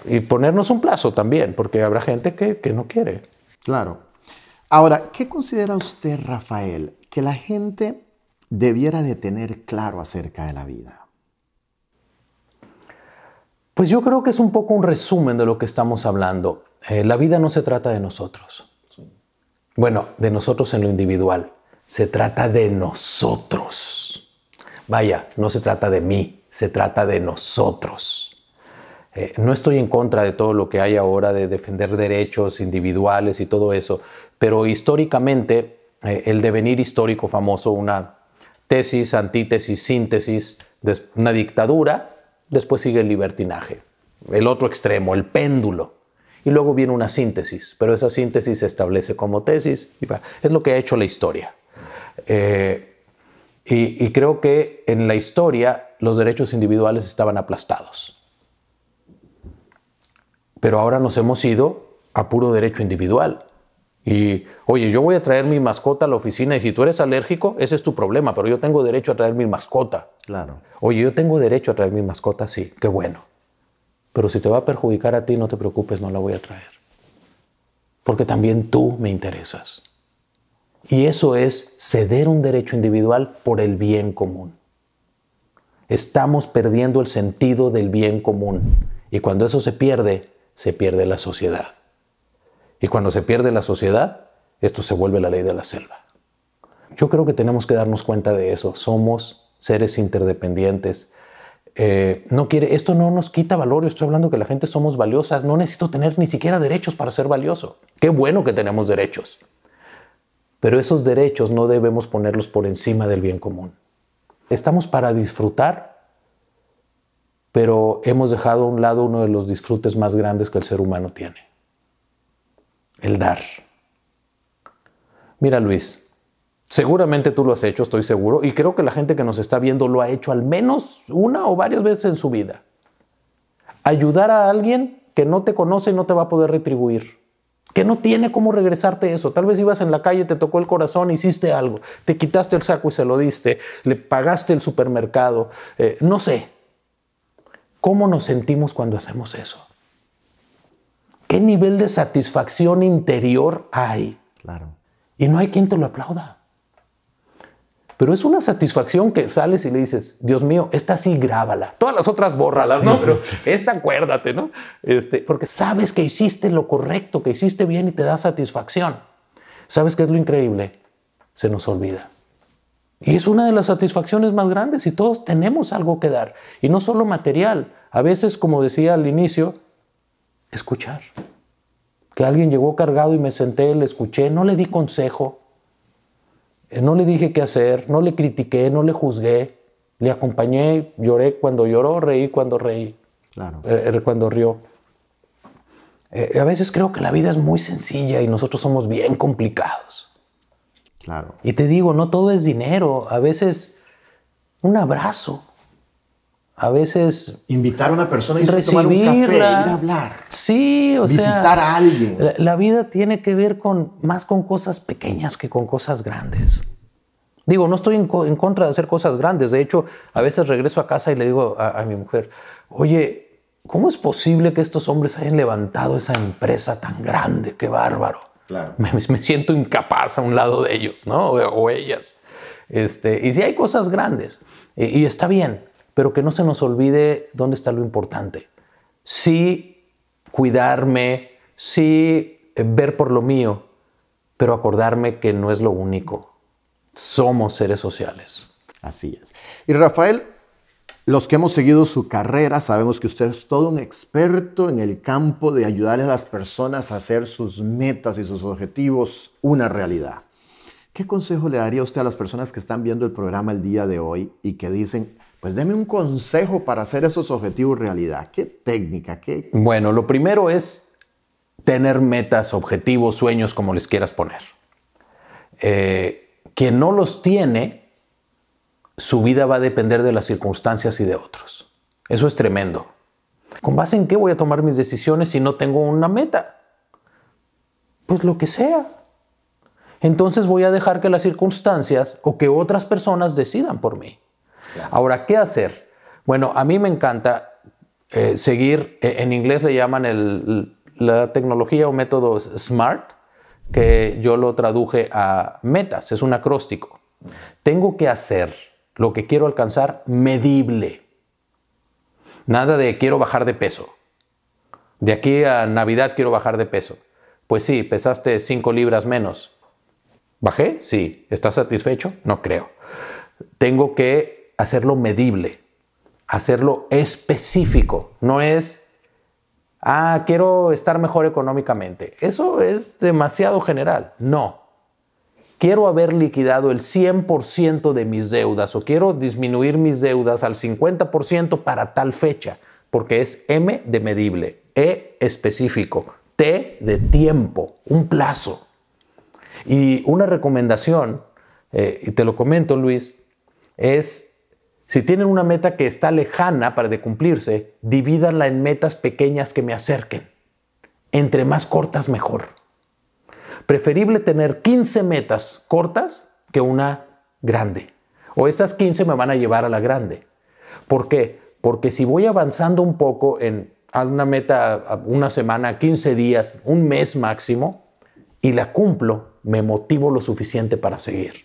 Y ponernos un plazo también, porque habrá gente que, no quiere. Claro. Ahora, ¿qué considera usted, Rafael, que la gente debiera de tener claro acerca de la vida? Pues yo creo que es un poco un resumen de lo que estamos hablando. Eh, la vida no se trata de nosotros. Bueno, de nosotros en lo individual. Se trata de nosotros. Vaya, no se trata de mí, se trata de nosotros. Eh, no estoy en contra de todo lo que hay ahora de defender derechos individuales y todo eso, pero históricamente eh, el devenir histórico famoso, una tesis, antítesis, síntesis, una dictadura, después sigue el libertinaje, el otro extremo, el péndulo. Y luego viene una síntesis, pero esa síntesis se establece como tesis. es lo que ha hecho la historia. Eh, y creo que en la historia los derechos individuales estaban aplastados pero ahora nos hemos ido a puro derecho individual. Y, oye, yo voy a traer mi mascota a la oficina y si tú eres alérgico, ese es tu problema, pero yo tengo derecho a traer mi mascota. Claro. Oye, yo tengo derecho a traer mi mascota, sí, qué bueno. Pero si te va a perjudicar a ti, no te preocupes, no la voy a traer. Porque también tú me interesas. Y eso es ceder un derecho individual por el bien común. Estamos perdiendo el sentido del bien común. Y cuando eso se pierde, se pierde la sociedad. Y cuando se pierde la sociedad, esto se vuelve la ley de la selva. Yo creo que tenemos que darnos cuenta de eso. Somos seres interdependientes. Eh, no quiere, esto no nos quita valor. Yo estoy hablando que la gente somos valiosas. No necesito tener ni siquiera derechos para ser valioso. Qué bueno que tenemos derechos. Pero esos derechos no debemos ponerlos por encima del bien común. Estamos para disfrutar pero hemos dejado a un lado uno de los disfrutes más grandes que el ser humano tiene, el dar. Mira Luis, seguramente tú lo has hecho, estoy seguro, y creo que la gente que nos está viendo lo ha hecho al menos una o varias veces en su vida. Ayudar a alguien que no te conoce y no te va a poder retribuir, que no tiene cómo regresarte eso. Tal vez ibas en la calle, te tocó el corazón, hiciste algo, te quitaste el saco y se lo diste, le pagaste el supermercado, eh, no sé, ¿Cómo nos sentimos cuando hacemos eso? ¿Qué nivel de satisfacción interior hay? Claro. Y no hay quien te lo aplauda. Pero es una satisfacción que sales y le dices, Dios mío, esta sí grábala. Todas las otras bórralas, ¿no? Pero esta acuérdate, ¿no? Este, porque sabes que hiciste lo correcto, que hiciste bien y te da satisfacción. ¿Sabes qué es lo increíble? Se nos olvida. Y es una de las satisfacciones más grandes y todos tenemos algo que dar. Y no solo material, a veces, como decía al inicio, escuchar. Que alguien llegó cargado y me senté, le escuché, no le di consejo, eh, no le dije qué hacer, no le critiqué, no le juzgué, le acompañé, lloré cuando lloró, reí cuando reí, eh, eh, cuando rió. a veces creo que la vida es muy sencilla y nosotros somos bien complicados. Y te digo, no todo es dinero. A veces un abrazo. A veces. Invitar a una persona y recibirla, tomar un café, ir a hablar. Sí, o sea. Visitar a alguien. La, vida tiene que ver con, más con cosas pequeñas que con cosas grandes. Digo, no estoy en, contra de hacer cosas grandes. De hecho, a veces regreso a casa y le digo a mi mujer, oye, ¿cómo es posible que estos hombres hayan levantado esa empresa tan grande? ¡Qué bárbaro! Me, siento incapaz a un lado de ellos, ¿no? O, ellas. Este, y si hay cosas grandes, y, y, está bien, pero que no se nos olvide dónde está lo importante. Sí, cuidarme, sí, eh, ver por lo mío, pero acordarme que no es lo único. Somos seres sociales. Así es. Y Rafael, los que hemos seguido su carrera sabemos que usted es todo un experto en el campo de ayudarle a las personas a hacer sus metas y sus objetivos una realidad. ¿Qué consejo le daría usted a las personas que están viendo el programa el día de hoy y que dicen, pues deme un consejo para hacer esos objetivos realidad? ¿Qué técnica? Bueno, lo primero es tener metas, objetivos, sueños, como les quieras poner. Que eh, quien no los tiene, su vida va a depender de las circunstancias y de otros. Eso es tremendo. ¿Con base en qué voy a tomar mis decisiones si no tengo una meta? Pues lo que sea. Entonces voy a dejar que las circunstancias o que otras personas decidan por mí. Ahora, ¿qué hacer? Bueno, a mí me encanta eh, seguir, eh, en inglés le llaman la tecnología o método SMART, que yo lo traduje a metas, es un acróstico. Tengo que hacer lo que quiero alcanzar medible. Nada de quiero bajar de peso. De aquí a Navidad quiero bajar de peso. Pues sí, pesaste 5 libras menos. ¿Bajé? Sí. ¿Estás satisfecho? No creo. Tengo que hacerlo medible, hacerlo específico. No es, ah, quiero estar mejor económicamente. Eso es demasiado general. No quiero haber liquidado el 100% de mis deudas o quiero disminuir mis deudas al 50% para tal fecha, porque es M de medible, E específico, T de tiempo, un plazo. Y una recomendación, eh, y te lo comento Luis, es si tienen una meta que está lejana para de cumplirse, divídanla en metas pequeñas que me acerquen. Entre más cortas, mejor. Preferible tener 15 metas cortas que una grande. O esas 15 me van a llevar a la grande. ¿Por qué? Porque si voy avanzando un poco en una meta, una semana, 15 días, un mes máximo, y la cumplo, me motivo lo suficiente para seguir.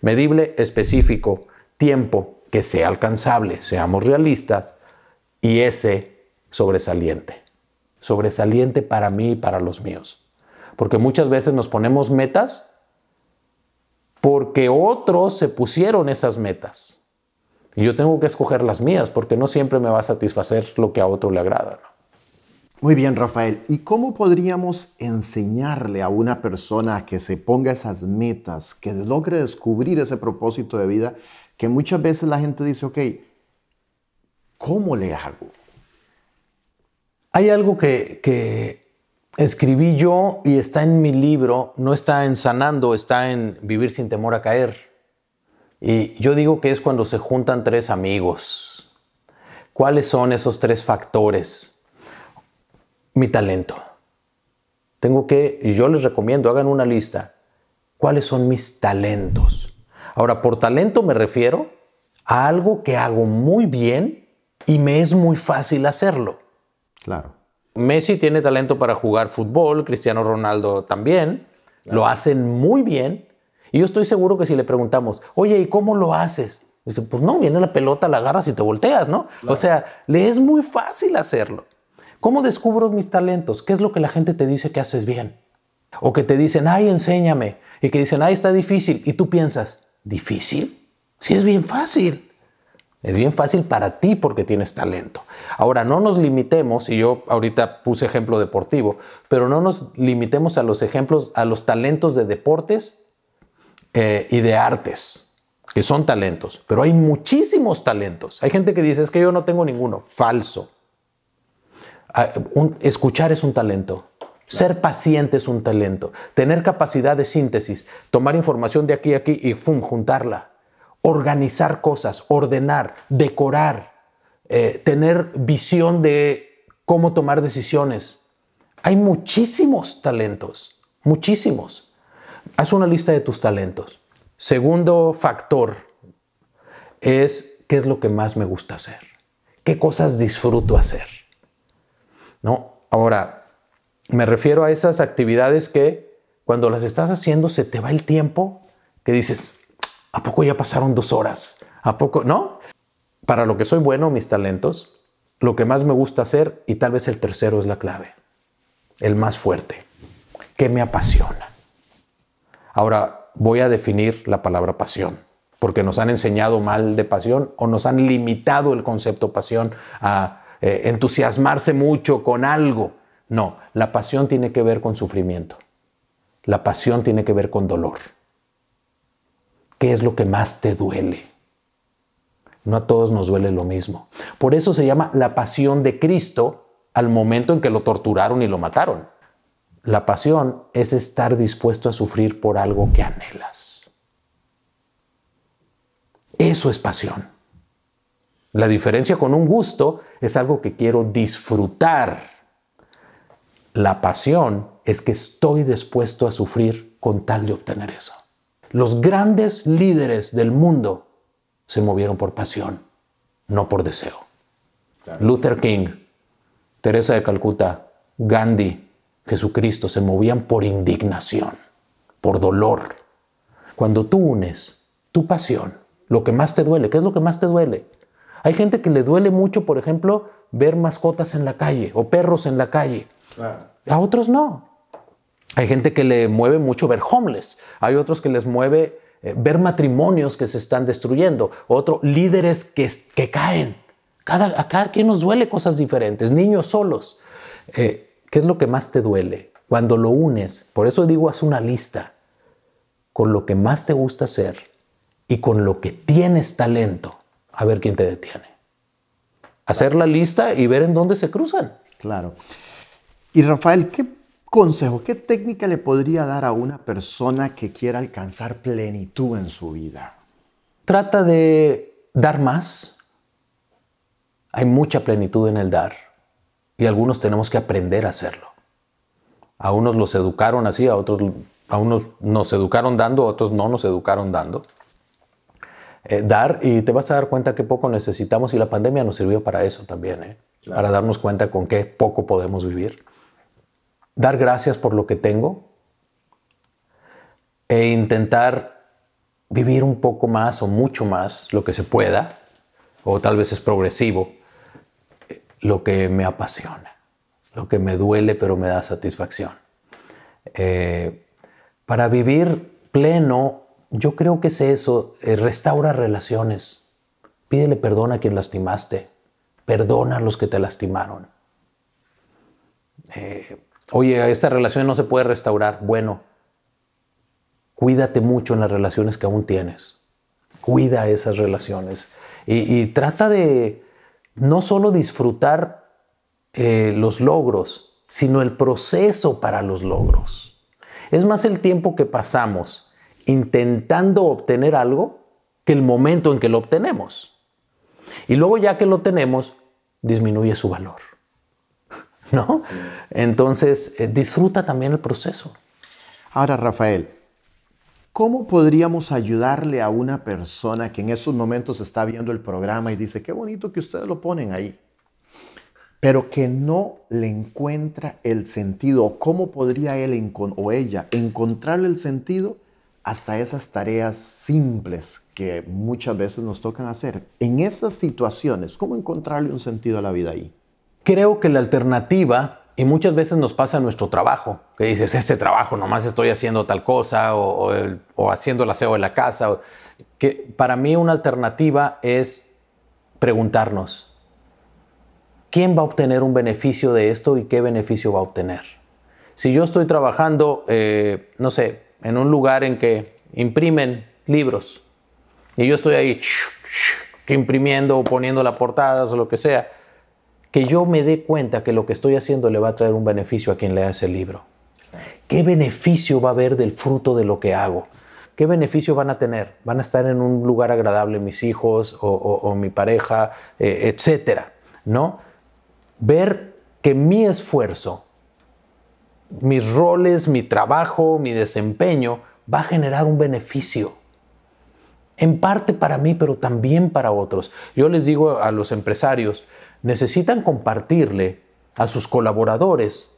Medible, específico, tiempo, que sea alcanzable, seamos realistas, y ese sobresaliente. Sobresaliente para mí y para los míos. Porque muchas veces nos ponemos metas porque otros se pusieron esas metas. Y yo tengo que escoger las mías porque no siempre me va a satisfacer lo que a otro le agrada. Muy bien, Rafael. ¿Y cómo podríamos enseñarle a una persona que se ponga esas metas, que logre descubrir ese propósito de vida, que muchas veces la gente dice, ok, ¿cómo le hago? Hay algo que, que escribí yo y está en mi libro, no está en sanando, está en vivir sin temor a caer. Y yo digo que es cuando se juntan tres amigos. ¿Cuáles son esos tres factores? Mi talento. Tengo que, y yo les recomiendo, hagan una lista. ¿Cuáles son mis talentos? Ahora, por talento me refiero a algo que hago muy bien y me es muy fácil hacerlo. Claro. Messi tiene talento para jugar fútbol, Cristiano Ronaldo también, lo hacen muy bien. Y yo estoy seguro que si le preguntamos, oye, ¿y cómo lo haces? Dice, pues no, viene la pelota, la agarras y te volteas, ¿no? O sea, le es muy fácil hacerlo. ¿Cómo descubro mis talentos? ¿Qué es lo que la gente te dice que haces bien? O que te dicen, ay, enséñame. Y que dicen, ay, está difícil. Y tú piensas, ¿difícil? Sí, es bien fácil. Es bien fácil para ti porque tienes talento. Ahora, no nos limitemos, y yo ahorita puse ejemplo deportivo, pero no nos limitemos a los ejemplos, a los talentos de deportes eh, y de artes, que son talentos, pero hay muchísimos talentos. Hay gente que dice, es que yo no tengo ninguno. Falso. Ah, escuchar es un talento. Ser paciente es un talento. Tener capacidad de síntesis, tomar información de aquí a aquí y juntarla organizar cosas, ordenar, decorar, eh, tener visión de cómo tomar decisiones. Hay muchísimos talentos, muchísimos. Haz una lista de tus talentos. Segundo factor es qué es lo que más me gusta hacer, qué cosas disfruto hacer. ¿No? Ahora, me refiero a esas actividades que cuando las estás haciendo se te va el tiempo, que dices, ¿A poco ya pasaron dos horas? ¿A poco? ¿No? Para lo que soy bueno, mis talentos, lo que más me gusta hacer, y tal vez el tercero es la clave, el más fuerte, que me apasiona. Ahora voy a definir la palabra pasión, porque nos han enseñado mal de pasión o nos han limitado el concepto pasión a eh, entusiasmarse mucho con algo. No, la pasión tiene que ver con sufrimiento. La pasión tiene que ver con dolor qué es lo que más te duele. No a todos nos duele lo mismo. Por eso se llama la pasión de Cristo al momento en que lo torturaron y lo mataron. La pasión es estar dispuesto a sufrir por algo que anhelas. Eso es pasión. La diferencia con un gusto es algo que quiero disfrutar. La pasión es que estoy dispuesto a sufrir con tal de obtener eso. Los grandes líderes del mundo se movieron por pasión, no por deseo. Luther King, Teresa de Calcuta, Gandhi, Jesucristo se movían por indignación, por dolor. Cuando tú unes tu pasión, lo que más te duele, ¿qué es lo que más te duele? Hay gente que le duele mucho, por ejemplo, ver mascotas en la calle o perros en la calle. A otros no. Hay gente que le mueve mucho ver homeless, hay otros que les mueve eh, ver matrimonios que se están destruyendo, otro líderes que, que caen. a cada quien nos duele cosas diferentes, niños solos. Eh, ¿Qué es lo que más te duele? Cuando lo unes, por eso digo, haz una lista con lo que más te gusta hacer y con lo que tienes talento, a ver quién te detiene. Hacer la lista y ver en dónde se cruzan. Claro. Y Rafael, ¿qué consejo, qué técnica le podría dar a una persona que quiera alcanzar plenitud en su vida? Trata de dar más. Hay mucha plenitud en el dar y algunos tenemos que aprender a hacerlo. A unos los educaron así, a otros a unos nos educaron dando, a otros no nos educaron dando. Eh, dar y te vas a dar cuenta que poco necesitamos y la pandemia nos sirvió para eso también, ¿eh? para darnos cuenta con qué poco podemos vivir dar gracias por lo que tengo e intentar vivir un poco más o mucho más lo que se pueda, o tal vez es progresivo, lo que me apasiona, lo que me duele pero me da satisfacción. Eh, para vivir pleno, yo creo que es eso, eh, restaura relaciones, pídele perdón a quien lastimaste, perdona a los que te lastimaron. Eh, Oye, esta relación no se puede restaurar. Bueno, cuídate mucho en las relaciones que aún tienes. Cuida esas relaciones. Y, trata de no solo disfrutar eh, los logros, sino el proceso para los logros. Es más el tiempo que pasamos intentando obtener algo que el momento en que lo obtenemos. Y luego ya que lo tenemos, disminuye su valor. ¿no? Entonces, eh, disfruta también el proceso. Ahora, Rafael, ¿cómo podríamos ayudarle a una persona que en esos momentos está viendo el programa y dice, qué bonito que ustedes lo ponen ahí, pero que no le encuentra el sentido? ¿Cómo podría él o ella encontrarle el sentido hasta esas tareas simples que muchas veces nos tocan hacer? En esas situaciones, ¿cómo encontrarle un sentido a la vida ahí? Creo que la alternativa, y muchas veces nos pasa en nuestro trabajo, que dices, este trabajo nomás estoy haciendo tal cosa o, haciendo el aseo de la casa, que para mí una alternativa es preguntarnos, ¿quién va a obtener un beneficio de esto y qué beneficio va a obtener? Si yo estoy trabajando, eh, no sé, en un lugar en que imprimen libros y yo estoy ahí imprimiendo o poniendo la portada o lo que sea, que yo me dé cuenta que lo que estoy haciendo le va a traer un beneficio a quien lea ese libro. ¿Qué beneficio va a haber del fruto de lo que hago? ¿Qué beneficio van a tener? ¿Van a estar en un lugar agradable mis hijos o, mi pareja, eh, etcétera? ¿No? Ver que mi esfuerzo, mis roles, mi trabajo, mi desempeño, va a generar un beneficio en parte para mí, pero también para otros. Yo les digo a los empresarios, necesitan compartirle a sus colaboradores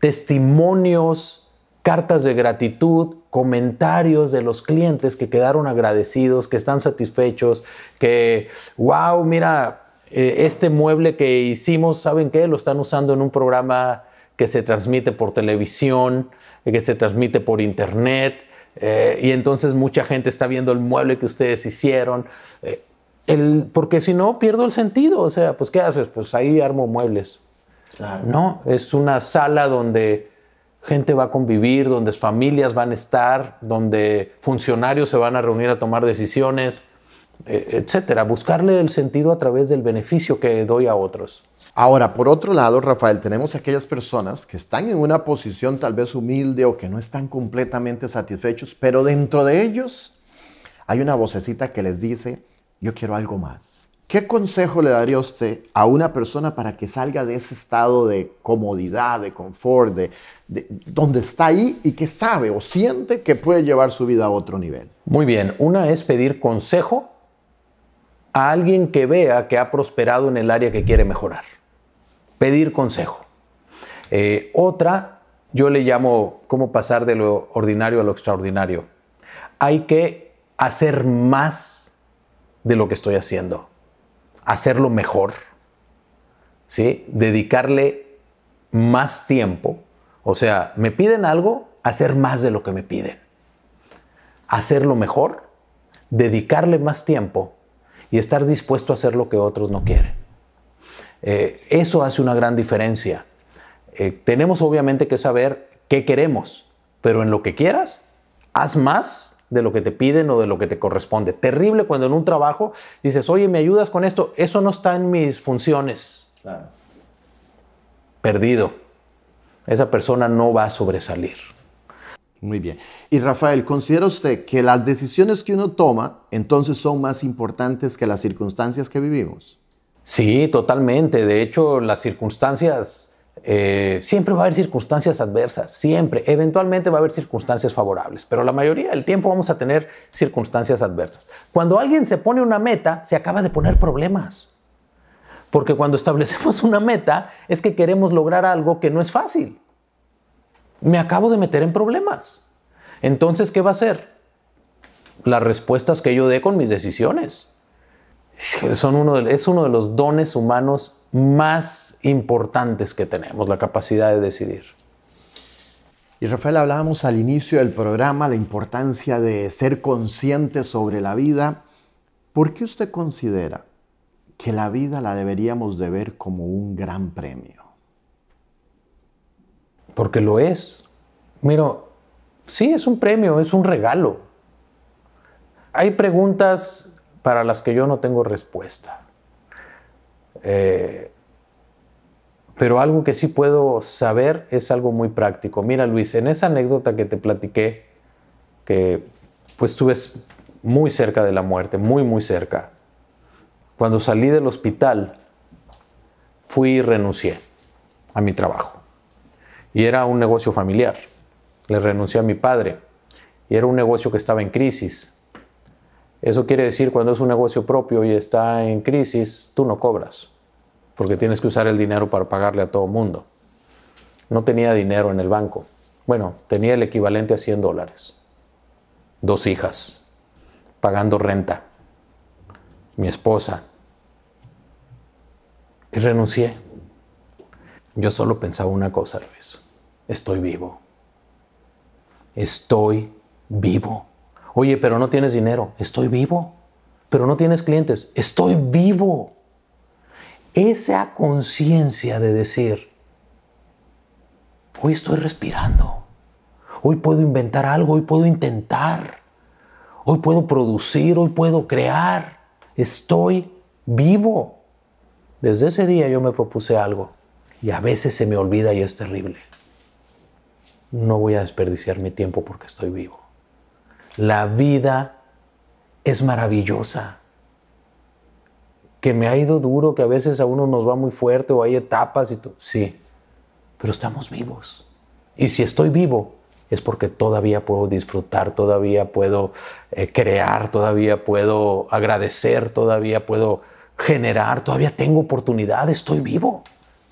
testimonios, cartas de gratitud, comentarios de los clientes que quedaron agradecidos, que están satisfechos, que, wow, mira, eh, este mueble que hicimos, ¿saben qué? Lo están usando en un programa que se transmite por televisión, que se transmite por internet, eh, y entonces mucha gente está viendo el mueble que ustedes hicieron. Eh, porque si no, pierdo el sentido. O sea, pues ¿qué haces? Pues ahí armo muebles. No, es una sala donde gente va a convivir, donde familias van a estar, donde funcionarios se van a reunir a tomar decisiones, e, etcétera. Buscarle el sentido a través del beneficio que doy a otros. Ahora, por otro lado, Rafael, tenemos aquellas personas que están en una posición tal vez humilde o que no están completamente satisfechos, pero dentro de ellos hay una vocecita que les dice, yo quiero algo más. ¿Qué consejo le daría usted a una persona para que salga de ese estado de comodidad, de confort, de, donde está ahí y que sabe o siente que puede llevar su vida a otro nivel? Muy bien, una es pedir consejo a alguien que vea que ha prosperado en el área que quiere mejorar. Pedir consejo. Eh, otra, yo le llamo cómo pasar de lo ordinario a lo extraordinario. Hay que hacer más de lo que estoy haciendo, hacerlo mejor, ¿sí? dedicarle más tiempo, o sea, me piden algo, hacer más de lo que me piden, hacerlo mejor, dedicarle más tiempo y estar dispuesto a hacer lo que otros no quieren. Eh, eso hace una gran diferencia. Eh, tenemos obviamente que saber qué queremos, pero en lo que quieras, haz más de lo que te piden o de lo que te corresponde. Terrible cuando en un trabajo dices, oye, ¿me ayudas con esto? Eso no está en mis funciones. Perdido. Esa persona no va a sobresalir. Muy bien. Y Rafael, ¿considera usted que las decisiones que uno toma entonces son más importantes que las circunstancias que vivimos? Sí, totalmente. De hecho, las circunstancias eh, siempre va a haber circunstancias adversas, siempre. Eventualmente va a haber circunstancias favorables, pero la mayoría del tiempo vamos a tener circunstancias adversas. Cuando alguien se pone una meta, se acaba de poner problemas. Porque cuando establecemos una meta es que queremos lograr algo que no es fácil. Me acabo de meter en problemas. Entonces, ¿qué va a ser Las respuestas que yo dé con mis decisiones son uno es uno de los dones humanos más importantes que tenemos, la capacidad de decidir. Y Rafael, hablábamos al inicio del programa la importancia de ser consciente sobre la vida. ¿Por qué usted considera que la vida la deberíamos de ver como un gran premio? Porque lo es. Mira, sí, es un premio, es un regalo. Hay preguntas para las que yo no tengo respuesta. Eh, pero algo que sí puedo saber es algo muy práctico. Mira, Luis, en esa anécdota que te platiqué, que pues estuve muy cerca de la muerte, muy, muy cerca. Cuando salí del hospital, fui y renuncié a mi trabajo. Y era un negocio familiar. Le renuncié a mi padre. Y era un negocio que estaba en crisis. Eso quiere decir cuando es un negocio propio y está en crisis, tú no cobras, porque tienes que usar el dinero para pagarle a todo mundo. No tenía dinero en el banco. Bueno, tenía el equivalente a 100 dólares. Dos hijas, pagando renta, mi esposa. Y renuncié. Yo solo pensaba una cosa, Luis. Estoy vivo. Estoy vivo. Oye, pero no tienes dinero, estoy vivo. Pero no tienes clientes, estoy vivo. Esa conciencia de decir, hoy estoy respirando, hoy puedo inventar algo, hoy puedo intentar, hoy puedo producir, hoy puedo crear, estoy vivo. Desde ese día yo me propuse algo y a veces se me olvida y es terrible. No voy a desperdiciar mi tiempo porque estoy vivo la vida es maravillosa. Que me ha ido duro, que a veces a uno nos va muy fuerte o hay etapas y todo. Sí, pero estamos vivos. Y si estoy vivo, es porque todavía puedo disfrutar, todavía puedo eh, crear, todavía puedo agradecer, todavía puedo generar, todavía tengo oportunidad, estoy vivo.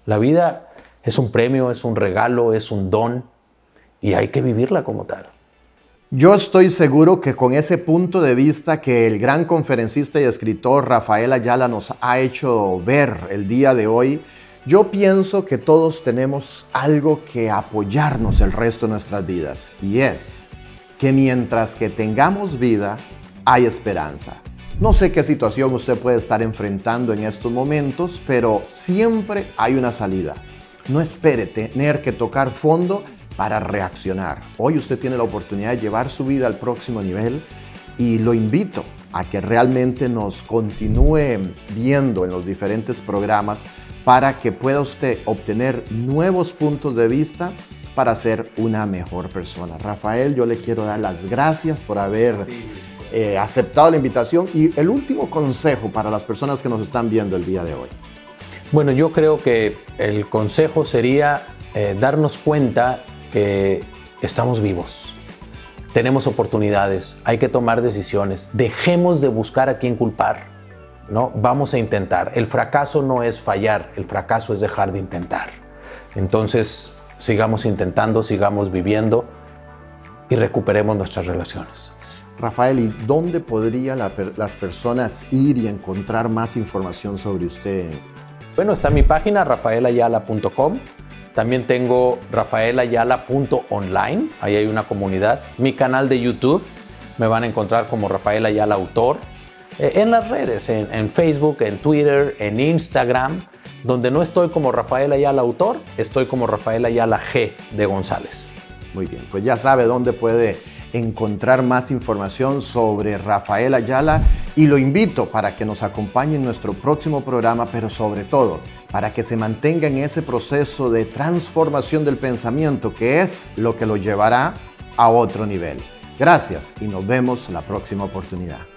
La vida es un premio, es un regalo, es un don y hay que vivirla como tal. Yo estoy seguro que con ese punto de vista que el gran conferencista y escritor Rafael Ayala nos ha hecho ver el día de hoy, yo pienso que todos tenemos algo que apoyarnos el resto de nuestras vidas y es que mientras que tengamos vida, hay esperanza. No sé qué situación usted puede estar enfrentando en estos momentos, pero siempre hay una salida. No espere tener que tocar fondo para reaccionar. Hoy usted tiene la oportunidad de llevar su vida al próximo nivel y lo invito a que realmente nos continúe viendo en los diferentes programas para que pueda usted obtener nuevos puntos de vista para ser una mejor persona. Rafael, yo le quiero dar las gracias por haber eh, aceptado la invitación y el último consejo para las personas que nos están viendo el día de hoy. Bueno, yo creo que el consejo sería eh, darnos cuenta eh, estamos vivos, tenemos oportunidades, hay que tomar decisiones, dejemos de buscar a quien culpar, ¿no? Vamos a intentar. El fracaso no es fallar, el fracaso es dejar de intentar. Entonces, sigamos intentando, sigamos viviendo y recuperemos nuestras relaciones. Rafael, ¿y dónde podrían las personas ir y encontrar más información sobre usted? Bueno, está mi página rafaelayala.com. También tengo rafaelayala.online, ahí hay una comunidad. Mi canal de YouTube, me van a encontrar como Rafael Ayala Autor. Eh, en las redes, en, Facebook, en Twitter, en Instagram, donde no estoy como Rafael Ayala Autor, estoy como Rafael Ayala G de González. Muy bien, pues ya sabe dónde puede encontrar más información sobre Rafael Ayala y lo invito para que nos acompañe en nuestro próximo programa, pero sobre todo para que se mantenga en ese proceso de transformación del pensamiento que es lo que lo llevará a otro nivel. Gracias y nos vemos la próxima oportunidad.